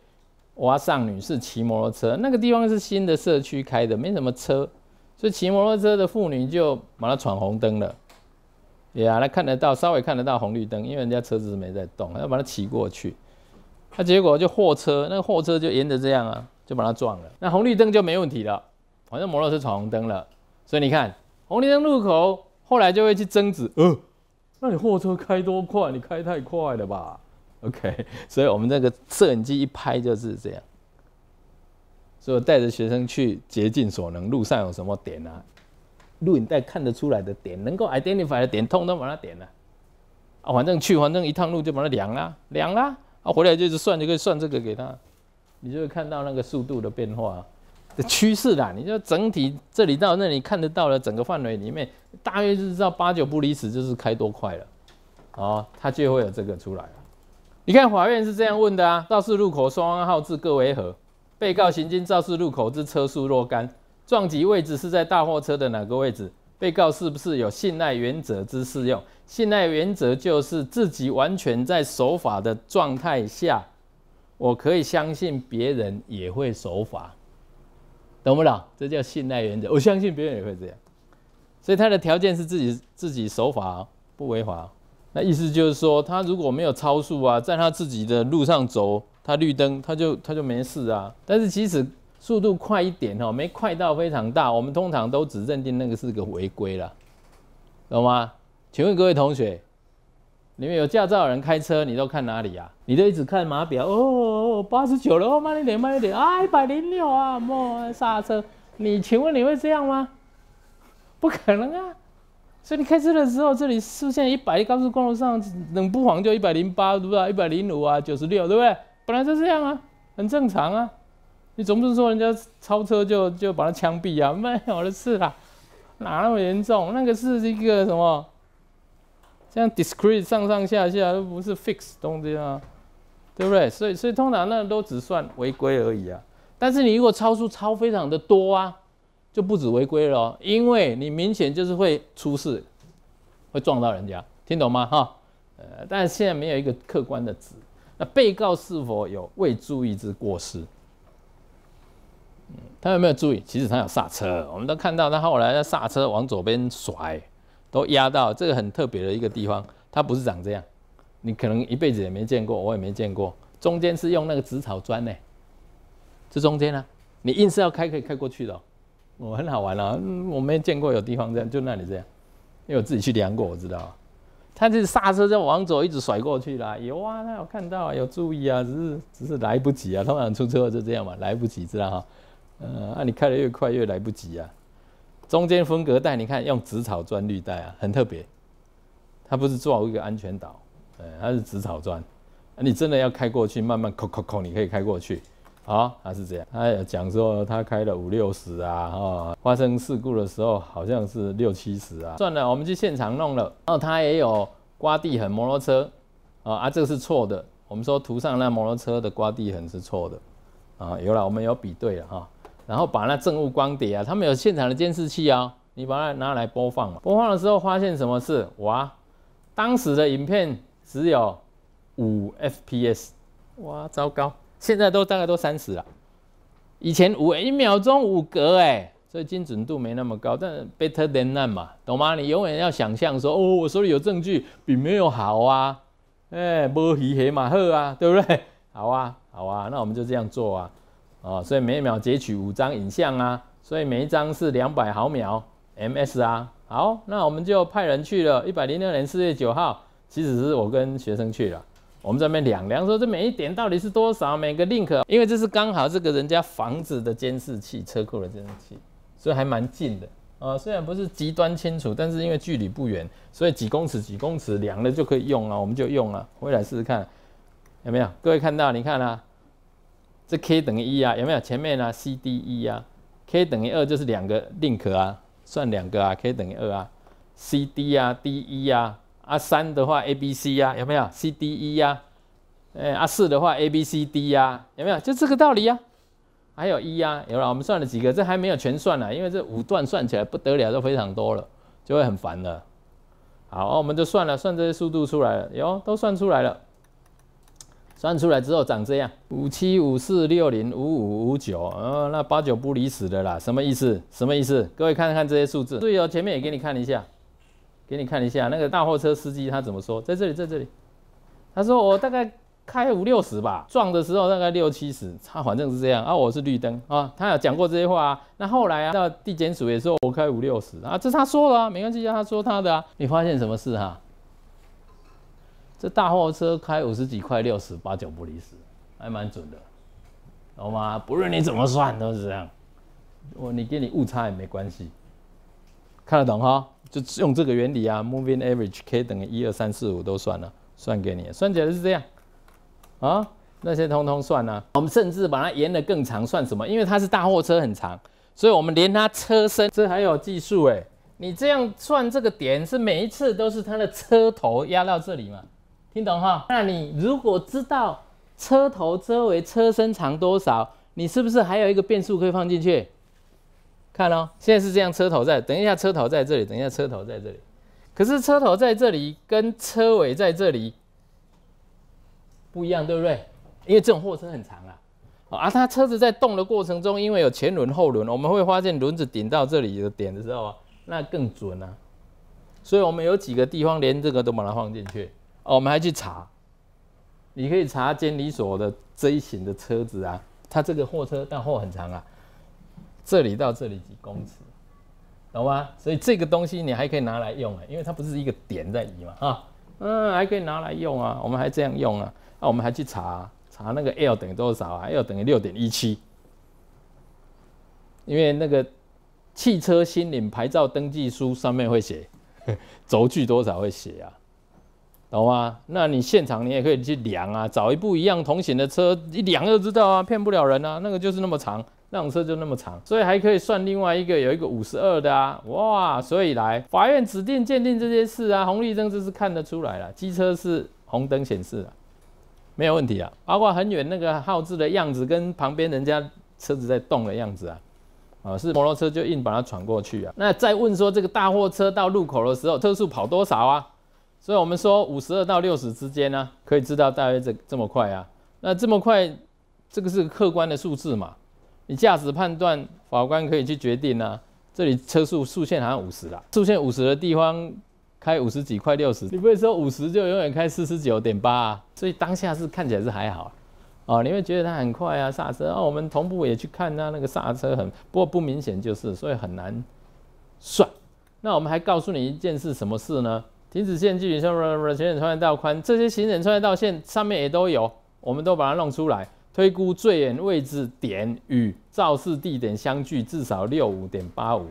哇！上女是骑摩托车，那个地方是新的社区开的，没什么车，所以骑摩托车的妇女就把它闯红灯了。对啊，她看得到，稍微看得到红绿灯，因为人家车子没在动，要把它骑过去。那结果就货车，那个货车就沿着这样啊，就把它撞了。那红绿灯就没问题了，反正摩托车闯红灯了，所以你看红绿灯路口，后来就会去争执。呃，那你货车开多快？你开太快了吧？OK，所以我们那个摄影机一拍就是这样。所以带着学生去，竭尽所能，路上有什么点啊？录影带看得出来的点，能够 identify 的点，通通把它点了。啊，反正去，反正一趟路就把它量啦，量啦。啊，回来就是算，就可以算这个给他。你就会看到那个速度的变化的趋势啦。你就整体这里到那里看得到的整个范围里面，大约就知道八九不离十，就是开多快了。啊，它就会有这个出来了。你看法院是这样问的啊：肇事路口双方号志各为何？被告行经肇事路口之车速若干？撞击位置是在大货车的哪个位置？被告是不是有信赖原则之适用？信赖原则就是自己完全在守法的状态下，我可以相信别人也会守法，懂不懂？这叫信赖原则。我相信别人也会这样，所以他的条件是自己自己守法不违法。那意思就是说，他如果没有超速啊，在他自己的路上走，他绿灯，他就他就没事啊。但是其实速度快一点哦，没快到非常大，我们通常都只认定那个是个违规了，懂吗？请问各位同学，你们有驾照的人开车，你都看哪里啊？你都一直看码表哦，八十九了，慢一点，慢一点啊，一百零六啊，莫刹车。你请问你会这样吗？不可能啊！所以你开车的时候，这里出现一百高速公路上，能不黄就一百零八，对不对？一百零五啊，九十六，对不对？本来就这样啊，很正常啊。你总不能说人家超车就就把他枪毙啊？没有的事啦，哪那么严重？那个是一个什么？这样 discrete 上上下下都不是 f i x 东西啊，对不对？所以所以通常那都只算违规而已啊。但是你如果超速超非常的多啊。就不止违规了哦，因为你明显就是会出事，会撞到人家，听懂吗？哈，呃，但是现在没有一个客观的值，那被告是否有未注意之过失？他有没有注意？其实他有刹车，我们都看到，他后来的刹车往左边甩，都压到这个很特别的一个地方，它不是长这样，你可能一辈子也没见过，我也没见过，中间是用那个紫草砖呢，这中间呢，你硬是要开可以开过去的。我很好玩了，我没见过有地方这样，就那里这样，因为我自己去量过，我知道，他这刹车就往左一直甩过去啦，有啊，他有看到，啊，有注意啊，只是只是来不及啊，通常出车祸就这样嘛，来不及知道哈，呃，啊，你开得越快越来不及啊，中间分隔带你看用紫草砖绿带啊，很特别，它不是做一个安全岛，哎，它是紫草砖，你真的要开过去，慢慢扣扣扣，你可以开过去。啊，他是这样，他也讲说他开了五六十啊，哦，发生事故的时候好像是六七十啊，算了，我们去现场弄了。然后他也有刮地痕摩托车，啊啊，这个是错的，我们说图上那摩托车的刮地痕是错的，啊，有了，我们有比对了哈，然后把那政务光碟啊，他们有现场的监视器啊，你把它拿来播放嘛。播放的时候发现什么事？哇，当时的影片只有五 fps，哇，糟糕。现在都大概都三十了，以前五一秒钟五格哎，所以精准度没那么高，但 better than none 嘛，懂吗？你永远要想象说，哦，我手里有证据比没有好啊，哎，摸鱼黑马黑啊，对不对？好啊，好啊，那我们就这样做啊，啊，所以每秒截取五张影像啊，所以每一张是两百毫秒 ms 啊，好，那我们就派人去了，一百零六年四月九号，其实是我跟学生去了。我们在那边量量，说这每一点到底是多少？每个 link，因为这是刚好这个人家房子的监视器、车库的监视器，所以还蛮近的。呃，虽然不是极端清楚，但是因为距离不远，所以几公尺、几公尺量了就可以用啊，我们就用了，回来试试看，有没有？各位看到？你看啊，这 k 等于一啊，有没有？前面啊，CDE 啊，k 等于二就是两个 link 啊，算两个啊，k 等于二啊，CD 啊，DE 啊。啊三的话，A B C 呀，有没有？C D E 呀，哎，啊四的话，A B C D 呀，有没有？就这个道理呀。还有一呀，有了，我们算了几个，这还没有全算了，因为这五段算起来不得了，都非常多了，就会很烦了。好，我们就算了，算这些速度出来了，哟，都算出来了。算出来之后长这样，五七五四六零五五五九，嗯，那八九不离十的啦。什么意思？什么意思？各位看看这些数字，对哦，前面也给你看一下。给你看一下那个大货车司机他怎么说，在这里，在这里，他说我大概开五六十吧，撞的时候大概六七十，他反正是这样啊，我是绿灯啊，他有讲过这些话啊。那后来啊，那地检署也说我开五六十啊，这他说了没关系，他说他的啊，你发现什么事哈？这大货车开五十几块六十八九不离十，还蛮准的，好吗？不论你怎么算都是这样，我你给你误差也没关系，看得懂哈？就用这个原理啊，moving average k 等于一二三四五都算了，算给你，算起来是这样啊，那些通通算了。我们甚至把它延的更长，算什么？因为它是大货车很长，所以我们连它车身，这还有技术哎。你这样算这个点，是每一次都是它的车头压到这里嘛？听懂哈？那你如果知道车头、周围车身长多少，你是不是还有一个变数可以放进去？看哦，现在是这样，车头在，等一下车头在这里，等一下车头在这里，可是车头在这里跟车尾在这里不一样，对不对？因为这种货车很长啊，啊，它车子在动的过程中，因为有前轮后轮，我们会发现轮子顶到这里的点的时候，啊，那更准啊。所以我们有几个地方连这个都把它放进去啊，我们还去查，你可以查监理所的这一型的车子啊，它这个货车但货很长啊。这里到这里几公尺，懂吗？所以这个东西你还可以拿来用啊，因为它不是一个点在移嘛，啊，嗯，还可以拿来用啊，我们还这样用啊，啊，我们还去查查那个 L 等于多少啊，L 等于六点一七，因为那个汽车新领牌照登记书上面会写 轴距多少会写啊，懂吗？那你现场你也可以去量啊，找一部一样同型的车一量就知道啊，骗不了人啊，那个就是那么长。那种车就那么长，所以还可以算另外一个有一个五十二的啊，哇！所以来法院指定鉴定这些事啊，红绿灯这是看得出来了。机车是红灯显示，没有问题啊。包括很远那个号志的样子跟旁边人家车子在动的样子啊，啊，是摩托车就硬把它闯过去啊。那再问说这个大货车到路口的时候车速跑多少啊？所以我们说五十二到六十之间呢，可以知道大约这这么快啊。那这么快，这个是客观的数字嘛？你驾驶判断，法官可以去决定啊。这里车速速限好像五十啦，速限五十的地方开五十几快六十，你不会说五十就永远开四十九点八，啊？所以当下是看起来是还好，哦，你会觉得它很快啊，刹车啊，我们同步也去看啊，那个刹车很，不过不明显就是，所以很难算。那我们还告诉你一件事，什么事呢？停止线、继续线、行人穿越道宽，这些行人穿越道线上面也都有，我们都把它弄出来。推估最远位置点与肇事地点相距至少六五点八五，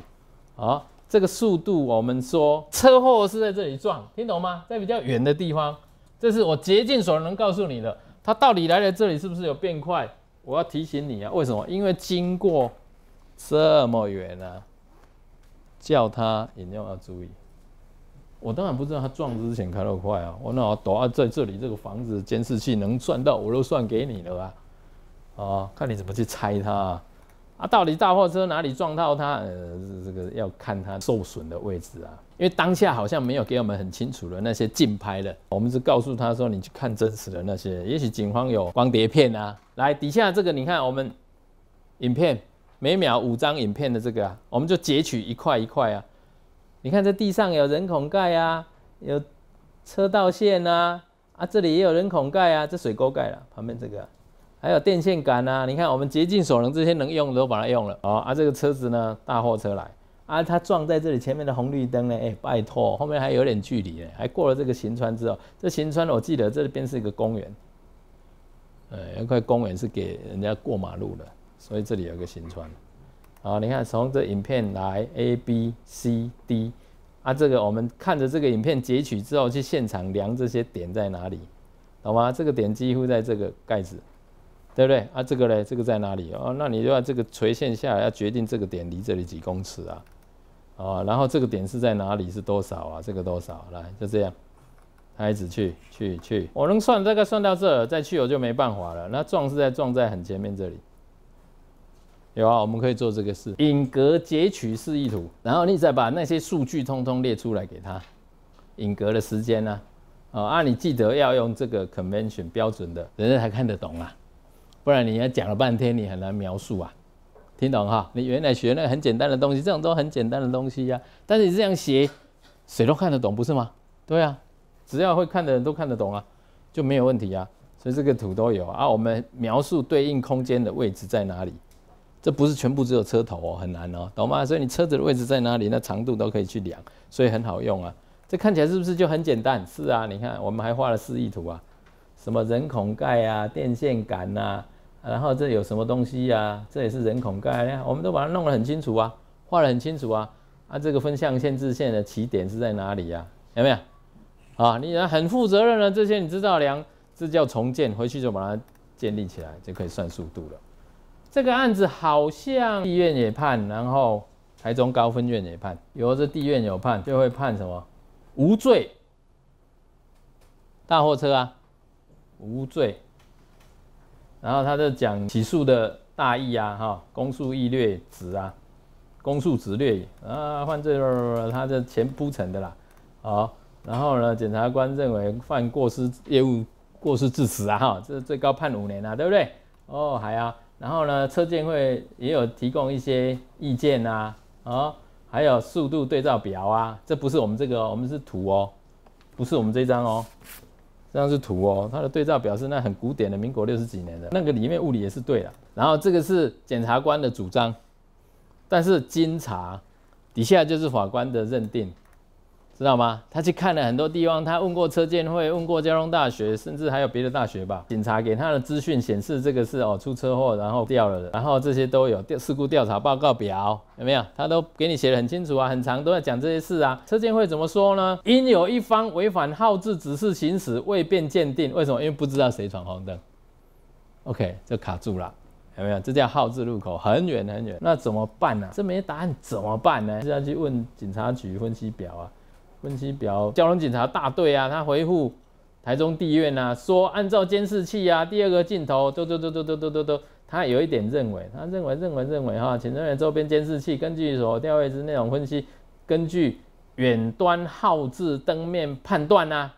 好，这个速度我们说车祸是在这里撞，听懂吗？在比较远的地方，这是我竭尽所能告诉你的。它到底来了这里是不是有变快？我要提醒你啊，为什么？因为经过这么远啊，叫它引用要注意。我当然不知道他撞之前开多快啊。我那躲在这里这个房子监视器能算到，我都算给你了啊。哦，看你怎么去猜它，啊，到底大货车哪里撞到它？呃，这个要看它受损的位置啊。因为当下好像没有给我们很清楚的那些近拍的，我们是告诉他说，你去看真实的那些。也许警方有光碟片啊。来，底下这个你看，我们影片每秒五张影片的这个啊，我们就截取一块一块啊。你看这地上有人孔盖啊，有车道线啊，啊，这里也有人孔盖啊，这水沟盖了，旁边这个。还有电线杆呐！你看，我们竭尽所能，这些能用的都把它用了啊！啊，这个车子呢，大货车来啊，它撞在这里前面的红绿灯呢，哎，拜托，后面还有点距离，还过了这个行穿之后，这行穿，我记得这边是一个公园，呃，一块公园是给人家过马路的，所以这里有个行穿。好，你看从这影片来 A、B、C、D 啊，这个我们看着这个影片截取之后去现场量这些点在哪里，懂吗？这个点几乎在这个盖子。对不对？啊，这个嘞，这个在哪里？哦，那你就要这个垂线下来，要决定这个点离这里几公尺啊？哦，然后这个点是在哪里？是多少啊？这个多少？来，就这样，孩子去，去，去，我能算这个算到这，再去我就没办法了。那撞是在撞在很前面这里，有啊，我们可以做这个事。引格截取示意图，然后你再把那些数据通通列出来给他。引格的时间呢？啊，你记得要用这个 convention 标准的，人家才看得懂啊。不然你要讲了半天，你很难描述啊，听懂哈？你原来学那个很简单的东西，这种都很简单的东西呀。但是你这样写，谁都看得懂，不是吗？对啊，只要会看的人都看得懂啊，就没有问题啊。所以这个图都有啊，我们描述对应空间的位置在哪里？这不是全部只有车头哦，很难哦，懂吗？所以你车子的位置在哪里？那长度都可以去量，所以很好用啊。这看起来是不是就很简单？是啊，你看我们还画了示意图啊。什么人孔盖啊，电线杆呐，然后这有什么东西啊？这也是人孔盖，我们都把它弄得很清楚啊，画得很清楚啊。啊，这个分相限制线的起点是在哪里呀？有没有？啊，你很负责任了，这些你知道量，这叫重建，回去就把它建立起来，就可以算速度了。这个案子好像地院也判，然后台中高分院也判，有的是地院有判，就会判什么无罪。大货车啊。无罪，然后他就讲起诉的大意啊，哈，公诉意略值啊，公诉值略啊，犯罪他的前铺陈的啦，好，然后呢，检察官认为犯过失业务过失致死啊，哈，这最高判五年啊，对不对？哦，还啊，然后呢，车建会也有提供一些意见啊、哦，还有速度对照表啊，这不是我们这个，我们是图哦，不是我们这张哦。这样是图哦，它的对照表示那很古典的民国六十几年的那个里面物理也是对的，然后这个是检察官的主张，但是经查，底下就是法官的认定。知道吗？他去看了很多地方，他问过车建会，问过交通大学，甚至还有别的大学吧。警察给他的资讯显示，这个是哦出车祸然后掉了的，然后这些都有调事故调查报告表，有没有？他都给你写得很清楚啊，很长，都在讲这些事啊。车建会怎么说呢？因有一方违反号志指示行驶，未便鉴定，为什么？因为不知道谁闯红灯。OK，就卡住了，有没有？这叫号志路口，很远很远。那怎么办呢？这没答案怎么办呢？是要去问警察局分析表啊？分析表，交通警察大队啊，他回复台中地院呐，说按照监视器啊，第二个镜头，都都都都都都都都，他有一点认为，他认为认为认为哈，前车场周边监视器，根据所调阅置内容分析，根据远端号志灯面判断呐，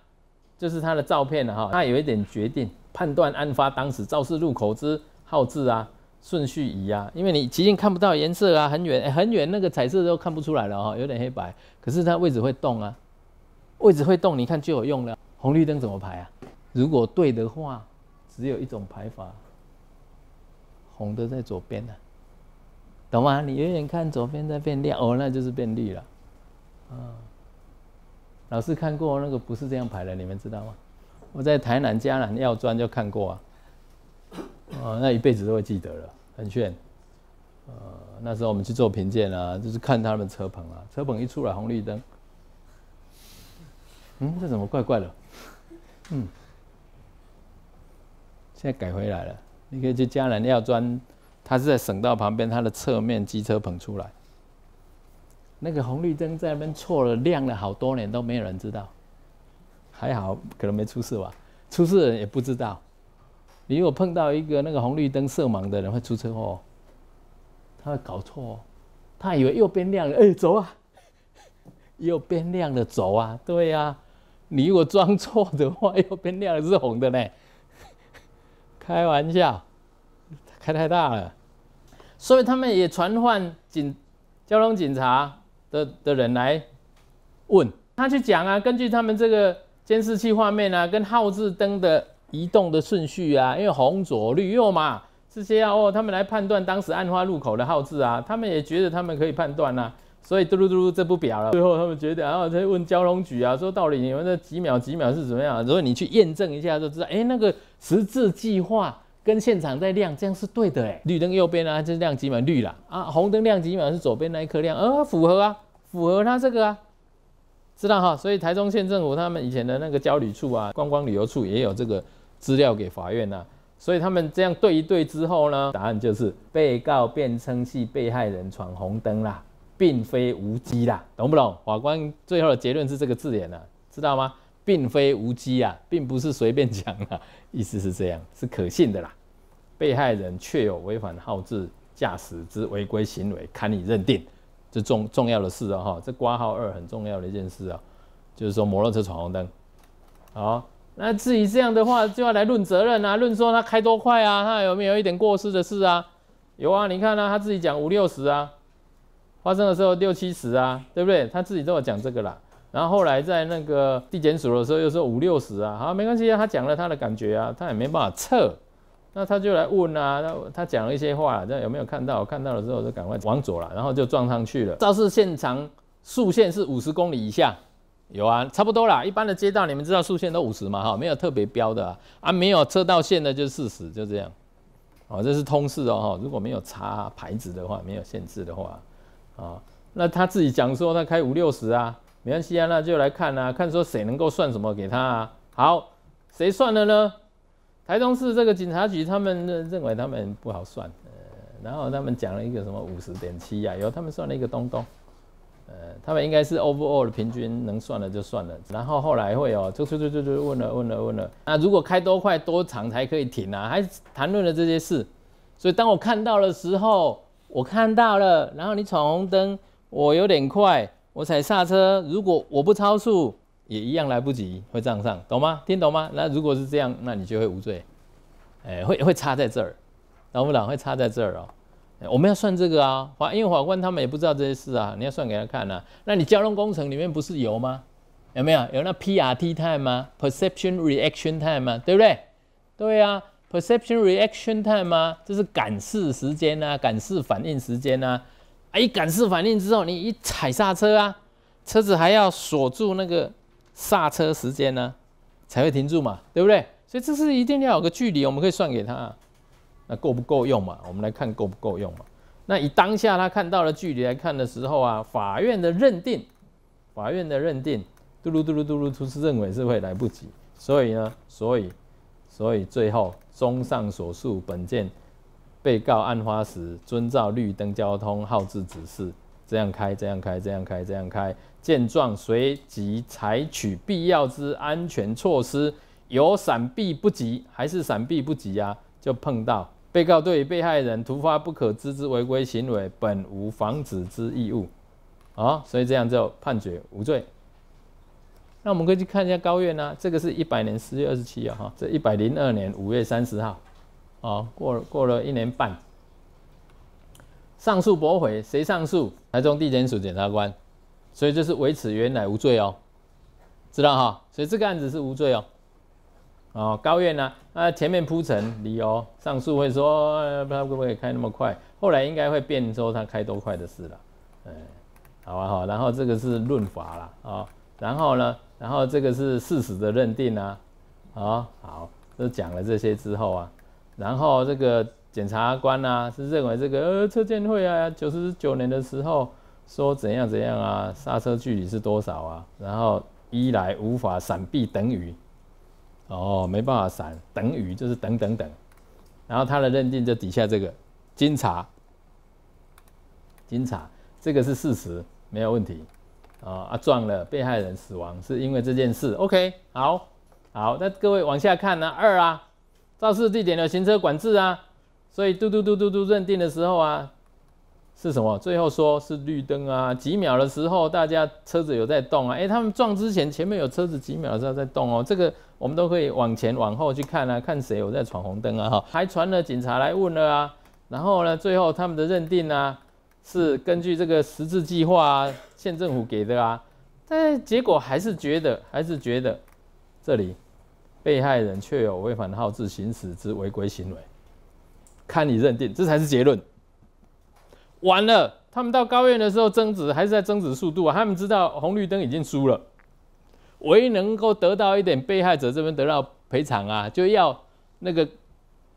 就是他的照片啊、哈，他有一点决定判断案发当时肇事路口之号志啊。顺序移啊，因为你其实看不到颜色啊，很远，很远那个彩色都看不出来了啊，有点黑白。可是它位置会动啊，位置会动，你看就有用了。红绿灯怎么排啊？如果对的话，只有一种排法。红的在左边的，懂吗？你远远看左边在变亮，哦，那就是变绿了。啊，老师看过那个不是这样排的，你们知道吗？我在台南嘉南药专就看过啊。哦，那一辈子都会记得了，很炫。呃，那时候我们去做评鉴啊，就是看他们车棚啊，车棚一出来红绿灯，嗯，这怎么怪怪的？嗯，现在改回来了。你可以去嘉南药砖，它是在省道旁边，它的侧面机车棚出来，那个红绿灯在那边错了亮了好多年都没有人知道，还好可能没出事吧，出事也不知道。你如果碰到一个那个红绿灯色盲的人会出车祸，他会搞错，他以为右边亮了，哎，走啊，右 边亮了走啊，对呀，你如果装错的话，右边亮是红的呢，开玩笑，开太大了，所以他们也传唤警、交通警察的的人来问他去讲啊，根据他们这个监视器画面啊，跟号志灯的。移动的顺序啊，因为红左绿右嘛，这些啊哦，他们来判断当时暗花路口的号字啊，他们也觉得他们可以判断呐，所以嘟噜嘟噜这不表了。最后他们觉得，然后他问交通局啊，说到底你们那几秒几秒是怎么样？如果你去验证一下就知道，哎，那个十字计划跟现场在亮，这样是对的哎。绿灯右边啊，就是亮几秒绿了啊，红灯亮几秒是左边那一颗亮，呃，符合啊，符合他这个啊，知道哈？所以台中县政府他们以前的那个交旅处啊，观光旅游处也有这个。资料给法院呢，所以他们这样对一对之后呢，答案就是被告辩称系被害人闯红灯啦，并非无稽啦，懂不懂？法官最后的结论是这个字眼呢，知道吗？并非无稽啊，并不是随便讲啊，意思是这样，是可信的啦。被害人确有违反号志驾驶之违规行为，堪以认定。这重重要的事哦哈，这挂号二很重要的一件事啊，就是说摩托车闯红灯，啊。那至于这样的话，就要来论责任啊，论说他开多快啊，他有没有一点过失的事啊？有啊，你看呢，他自己讲五六十啊，发生的时候六七十啊，对不对？他自己都有讲这个啦。然后后来在那个地检署的时候，又说五六十啊，好没关系啊，他讲了他的感觉啊，他也没办法测，那他就来问啊，他他讲了一些话，这样有没有看到？看到了之后就赶快往左了，然后就撞上去了。肇事现场速限是五十公里以下。有啊，差不多啦。一般的街道，你们知道速限都五十嘛？哈，没有特别标的啊，没有车道线的就四十，就这样。哦，这是通事哦，哈，如果没有插牌子的话，没有限制的话，啊，那他自己讲说他开五六十啊，没关系啊，那就来看啦，看说谁能够算什么给他啊。好，谁算了呢？台中市这个警察局他们认为他们不好算，呃，然后他们讲了一个什么五十点七呀，有他们算了一个东东。呃，他们应该是 overall 的平均，能算了就算了。然后后来会哦，就就就就问了问了问了，那如果开多快多长才可以停啊？还谈论了这些事。所以当我看到的时候，我看到了，然后你闯红灯，我有点快，我踩刹车。如果我不超速，也一样来不及，会撞上，懂吗？听懂吗？那如果是这样，那你就会无罪。哎，会会插在这儿，那我们俩会插在这儿哦。我们要算这个啊，法因为法官他们也不知道这些事啊，你要算给他看啊。那你交通工程里面不是有吗？有没有有那 PRT time 吗？Perception reaction time 吗？对不对？对啊，Perception reaction time 啊，这是感视时间呐，感视反应时间呐。啊，一感视反应之后，你一踩刹车啊，车子还要锁住那个刹车时间呢，才会停住嘛，对不对？所以这是一定要有个距离，我们可以算给他。那够不够用嘛？我们来看够不够用嘛。那以当下他看到的距离来看的时候啊，法院的认定，法院的认定，嘟噜嘟噜嘟噜，就是认为是会来不及。所以呢，所以，所以最后，综上所述，本件被告案发时遵照绿灯交通号志指示，这样开，这样开，这样开，这样开。见状随即采取必要之安全措施，有闪避不及，还是闪避不及啊？就碰到。被告对于被害人突发不可知之违规行为，本无防止之义务，啊，所以这样就判决无罪。那我们可以去看一下高院呢，这个是一百年十月二十七号，哈，这一百零二年五月三十号，啊，过了过了一年半，上诉驳回，谁上诉？台中地检署检察官，所以就是维持原来无罪哦，知道哈，所以这个案子是无罪哦。哦，高院呢？啊，前面铺陈理由，上诉会说不知道会不会开那么快，后来应该会变说他开多快的事了，哎，好啊好。然后这个是论法了啊，然后呢，然后这个是事实的认定啊，啊好，这讲了这些之后啊，然后这个检察官啊是认为这个呃车建会啊九十九年的时候说怎样怎样啊，刹车距离是多少啊，然后一来无法闪避等于哦，没办法闪，等雨就是等等等，然后他的认定就底下这个经查，经查这个是事实，没有问题啊啊撞了，被害人死亡是因为这件事，OK，好，好，那各位往下看呢二啊，肇事地点的行车管制啊，所以嘟嘟嘟嘟嘟认定的时候啊。是什么？最后说是绿灯啊，几秒的时候，大家车子有在动啊，诶，他们撞之前前面有车子几秒的时候在动哦，这个我们都可以往前往后去看啊，看谁有在闯红灯啊，哈，还传了警察来问了啊，然后呢，最后他们的认定呢是根据这个十字计划啊，县政府给的啊，但结果还是觉得还是觉得这里被害人确有违反号志行驶之违规行为，看你认定，这才是结论。完了，他们到高院的时候争执还是在争执速度啊。他们知道红绿灯已经输了，唯一能够得到一点被害者这边得到赔偿啊，就要那个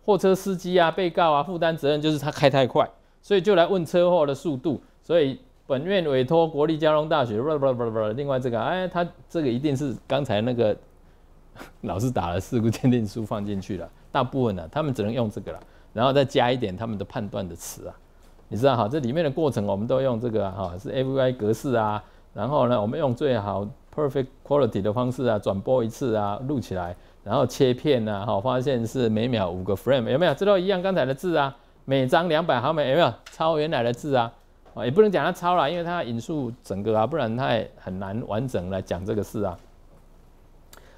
货车司机啊、被告啊负担责任，就是他开太快，所以就来问车祸的速度。所以本院委托国立交通大学，不不不不，另外这个哎，他这个一定是刚才那个 老师打了事故鉴定书放进去了，大部分呢他们只能用这个了，然后再加一点他们的判断的词啊。你知道哈，这里面的过程我们都用这个哈是 AVI 格式啊，然后呢，我们用最好 perfect quality 的方式啊，转播一次啊，录起来，然后切片啊，哈，发现是每秒五个 frame，有没有？这都一样，刚才的字啊，每张两百毫米，有没有？超原来的字啊，啊，也不能讲它超了，因为它引述整个啊，不然它也很难完整来讲这个事啊。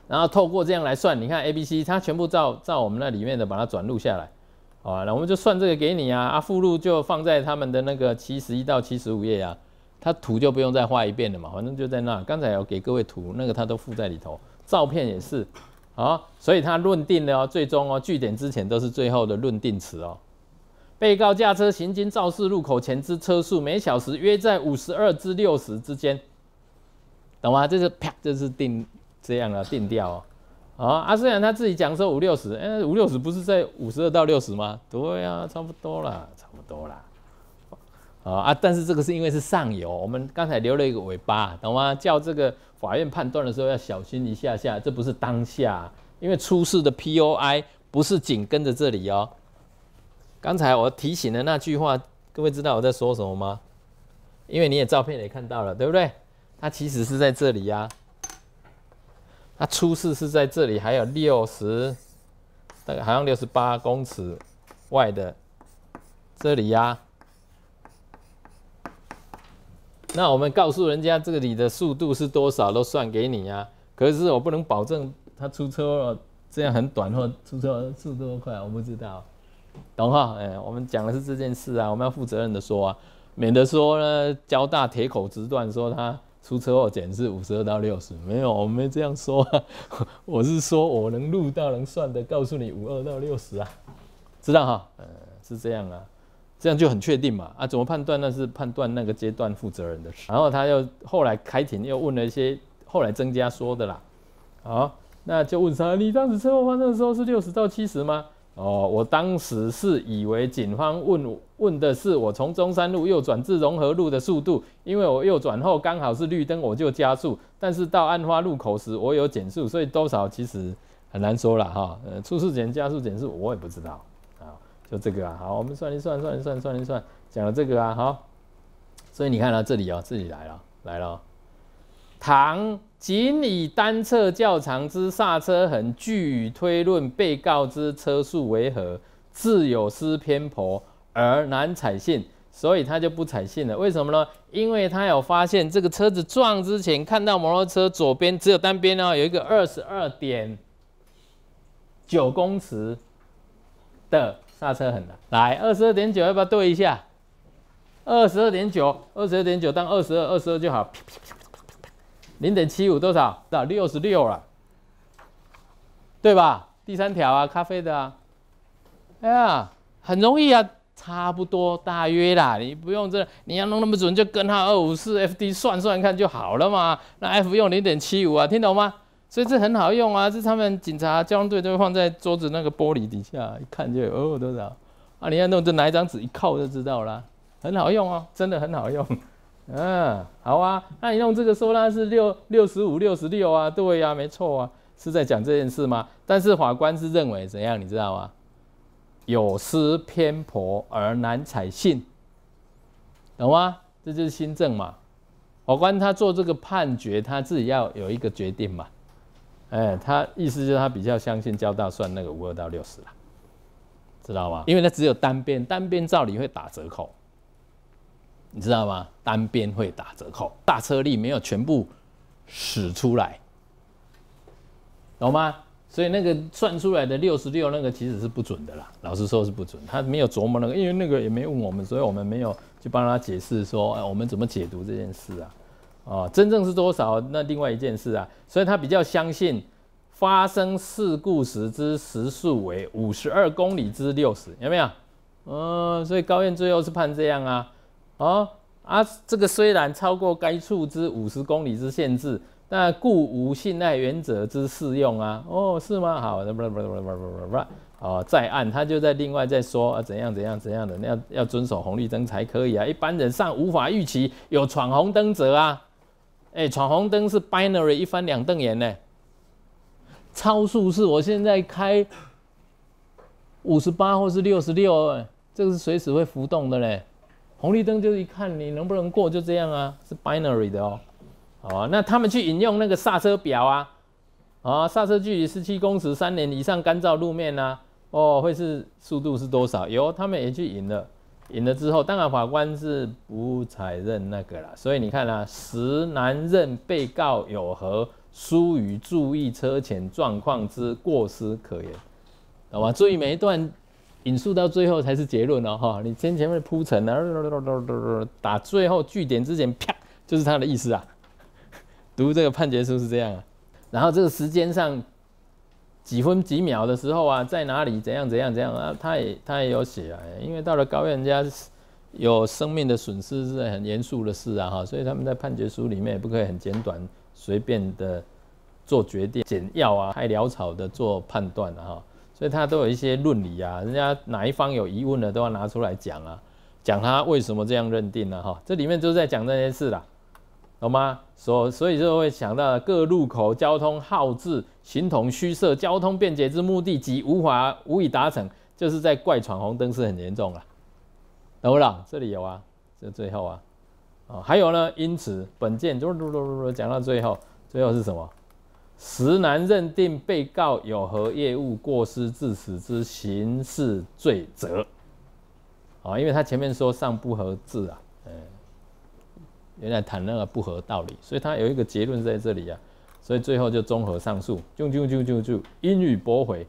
然后透过这样来算，你看 A、B、C，它全部照照我们那里面的把它转录下来。好，啊，那我们就算这个给你啊。附录就放在他们的那个七十一到七十五页啊，它图就不用再画一遍了嘛，反正就在那。刚才有给各位图，那个它都附在里头，照片也是。好，所以它论定了哦，最终哦，据点之前都是最后的论定词哦。被告驾车行经肇事路口前之车速每小时约在五十二至六十之间，懂吗？这是啪，这是定这样的定调。啊啊！虽然他自己讲说五六十，哎，五六十不是在五十二到六十吗？对啊，差不多啦，差不多啦。啊啊！但是这个是因为是上游，我们刚才留了一个尾巴，懂吗？叫这个法院判断的时候要小心一下下，这不是当下，因为出事的 POI 不是紧跟着这里哦。刚才我提醒的那句话，各位知道我在说什么吗？因为你也照片也看到了，对不对？它其实是在这里呀。它出事是在这里，还有六十，大概好像六十八公尺外的这里呀。那我们告诉人家这里的速度是多少，都算给你呀。可是我不能保证它出车了这样很短或出车速度快，我不知道，懂哈？哎，我们讲的是这件事啊，我们要负责任的说啊，免得说呢，交大铁口直断说他。出车祸减是五十二到六十，没有，我没这样说，我是说我能录到能算的，告诉你五二到六十啊，知道哈，嗯，是这样啊，这样就很确定嘛，啊，怎么判断那是判断那个阶段负责人的事。然后他又后来开庭又问了一些后来增加说的啦，好，那就问他，你当时车祸发生的时候是六十到七十吗？哦，我当时是以为警方问问的是我从中山路右转至融合路的速度，因为我右转后刚好是绿灯，我就加速。但是到案发路口时，我有减速，所以多少其实很难说了哈。呃，初速减加速减速，我也不知道啊。就这个啊，好，我们算一算，算一算，算一算，讲了这个啊，好。所以你看到这里啊，这里来了，来了，糖。仅以单侧较长之刹车痕，据以推论被告之车速为何，自有失偏颇而难采信，所以他就不采信了。为什么呢？因为他有发现这个车子撞之前，看到摩托车左边只有单边哦，有一个二十二点九公尺的刹车痕的。来，二十二点九，要不要对一下？二十二点九，二十二点九当二十二，二十二就好。零点七五多少？到六十六了，对吧？第三条啊，咖啡的啊，哎呀，很容易啊，差不多大约啦，你不用这，你要弄那么准，就根号二五四 f d 算算看就好了嘛。那 f 用零点七五啊，听懂吗？所以这很好用啊，这他们警察交通队都会放在桌子那个玻璃底下，一看就有哦多少啊，你要弄就拿一张纸一靠就知道啦，很好用哦，真的很好用。嗯，好啊，那你用这个说，那是六六十五、六十六啊，对呀，没错啊，是在讲这件事吗？但是法官是认为怎样，你知道吗？有失偏颇而难采信，懂吗？这就是新政嘛。法官他做这个判决，他自己要有一个决定嘛。哎，他意思就是他比较相信交大算那个五二到六十啦，知道吗？因为他只有单边，单边照理会打折扣。你知道吗？单边会打折扣，大车力没有全部使出来，懂吗？所以那个算出来的六十六那个其实是不准的啦，老实说是不准。他没有琢磨那个，因为那个也没问我们，所以我们没有去帮他解释说，哎，我们怎么解读这件事啊？哦，真正是多少？那另外一件事啊，所以他比较相信发生事故时之时速为五十二公里之六十，有没有？嗯，所以高院最后是判这样啊。哦啊，这个虽然超过该处之五十公里之限制，那故无信赖原则之适用啊。哦，是吗？好，不不不不不不不不，哦，在按他就在另外再说啊，怎样怎样怎样的，要要遵守红绿灯才可以啊。一般人上无法预期，有闯红灯者啊。哎，闯红灯是 binary 一翻两瞪眼呢。超速是，我现在开五十八或是六十六，哎，这个是随时会浮动的嘞。红绿灯就是一看你能不能过，就这样啊，是 binary 的哦。哦，那他们去引用那个刹车表啊，啊，刹车距离十七公尺，三年以上干燥路面呢，哦，会是速度是多少？有，他们也去引了，引了之后，当然法官是不采认那个啦。所以你看啊，实难认被告有何疏于注意车前状况之过失可言，好吧？注意每一段。引述到最后才是结论了哈，你先前面铺陈啊，打最后据点之前啪，就是他的意思啊。读这个判决书是这样啊，然后这个时间上几分几秒的时候啊，在哪里怎样怎样怎样啊，他也他也有写啊，因为到了高院家有生命的损失是很严肃的事啊哈，所以他们在判决书里面也不可以很简短随便的做决定，简要啊，太潦草的做判断了哈。所以他都有一些论理啊，人家哪一方有疑问的，都要拿出来讲啊，讲他为什么这样认定呢？哈，这里面是在讲这些事啦，懂吗？所所以就会想到各路口交通号志形同虚设，交通便捷之目的即无法无以达成，就是在怪闯红灯是很严重了，懂不懂？这里有啊，这最后啊，哦，还有呢，因此本件就啰讲到最后，最后是什么？实难认定被告有何业务过失致死之刑事罪责，啊，因为他前面说上不合字啊，嗯，原来谈那个不合道理，所以他有一个结论在这里啊，所以最后就综合上诉，就就就就就英予驳回，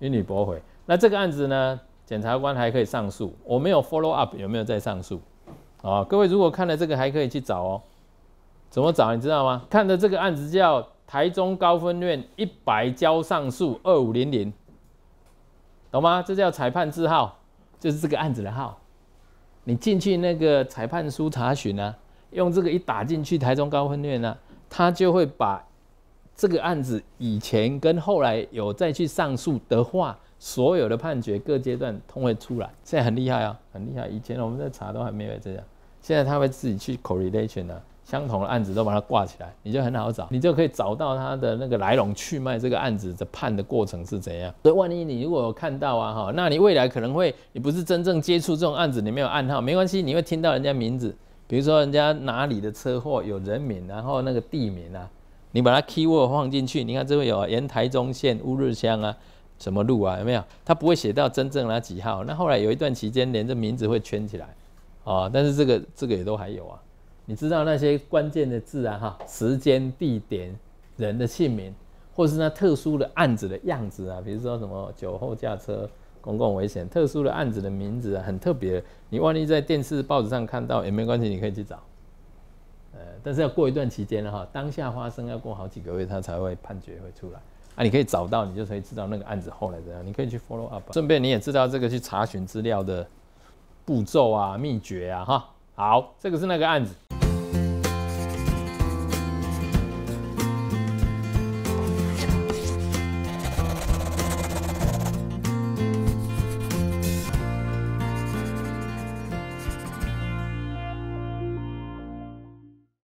英予驳回。那这个案子呢，检察官还可以上诉，我没有 follow up 有没有再上诉，啊，各位如果看了这个还可以去找哦。怎么找？你知道吗？看的这个案子叫台中高分院一百交上诉二五零零，懂吗？这叫裁判字号，就是这个案子的号。你进去那个裁判书查询呢，用这个一打进去，台中高分院呢，他就会把这个案子以前跟后来有再去上诉的话，所有的判决各阶段都会出来。现在很厉害啊，很厉害。以前我们在查都还没有这样，现在他会自己去 correlation 了。相同的案子都把它挂起来，你就很好找，你就可以找到它的那个来龙去脉。这个案子的判的过程是怎样？所以，万一你如果看到啊哈，那你未来可能会，你不是真正接触这种案子，你没有暗号没关系，你会听到人家名字，比如说人家哪里的车祸有人名，然后那个地名啊，你把它 keyword 放进去，你看这边有沿台中县乌日乡啊，什么路啊，有没有？它不会写到真正那几号。那后来有一段期间，连这名字会圈起来啊，但是这个这个也都还有啊。你知道那些关键的字啊，哈，时间、地点、人的姓名，或是那特殊的案子的样子啊，比如说什么酒后驾车、公共危险，特殊的案子的名字啊，很特别。你万一在电视、报纸上看到也没关系，你可以去找。呃，但是要过一段期间了哈，当下发生要过好几个月，他才会判决会出来啊。你可以找到，你就可以知道那个案子后来怎样。你可以去 follow up，顺便你也知道这个去查询资料的步骤啊、秘诀啊，哈。好，这个是那个案子。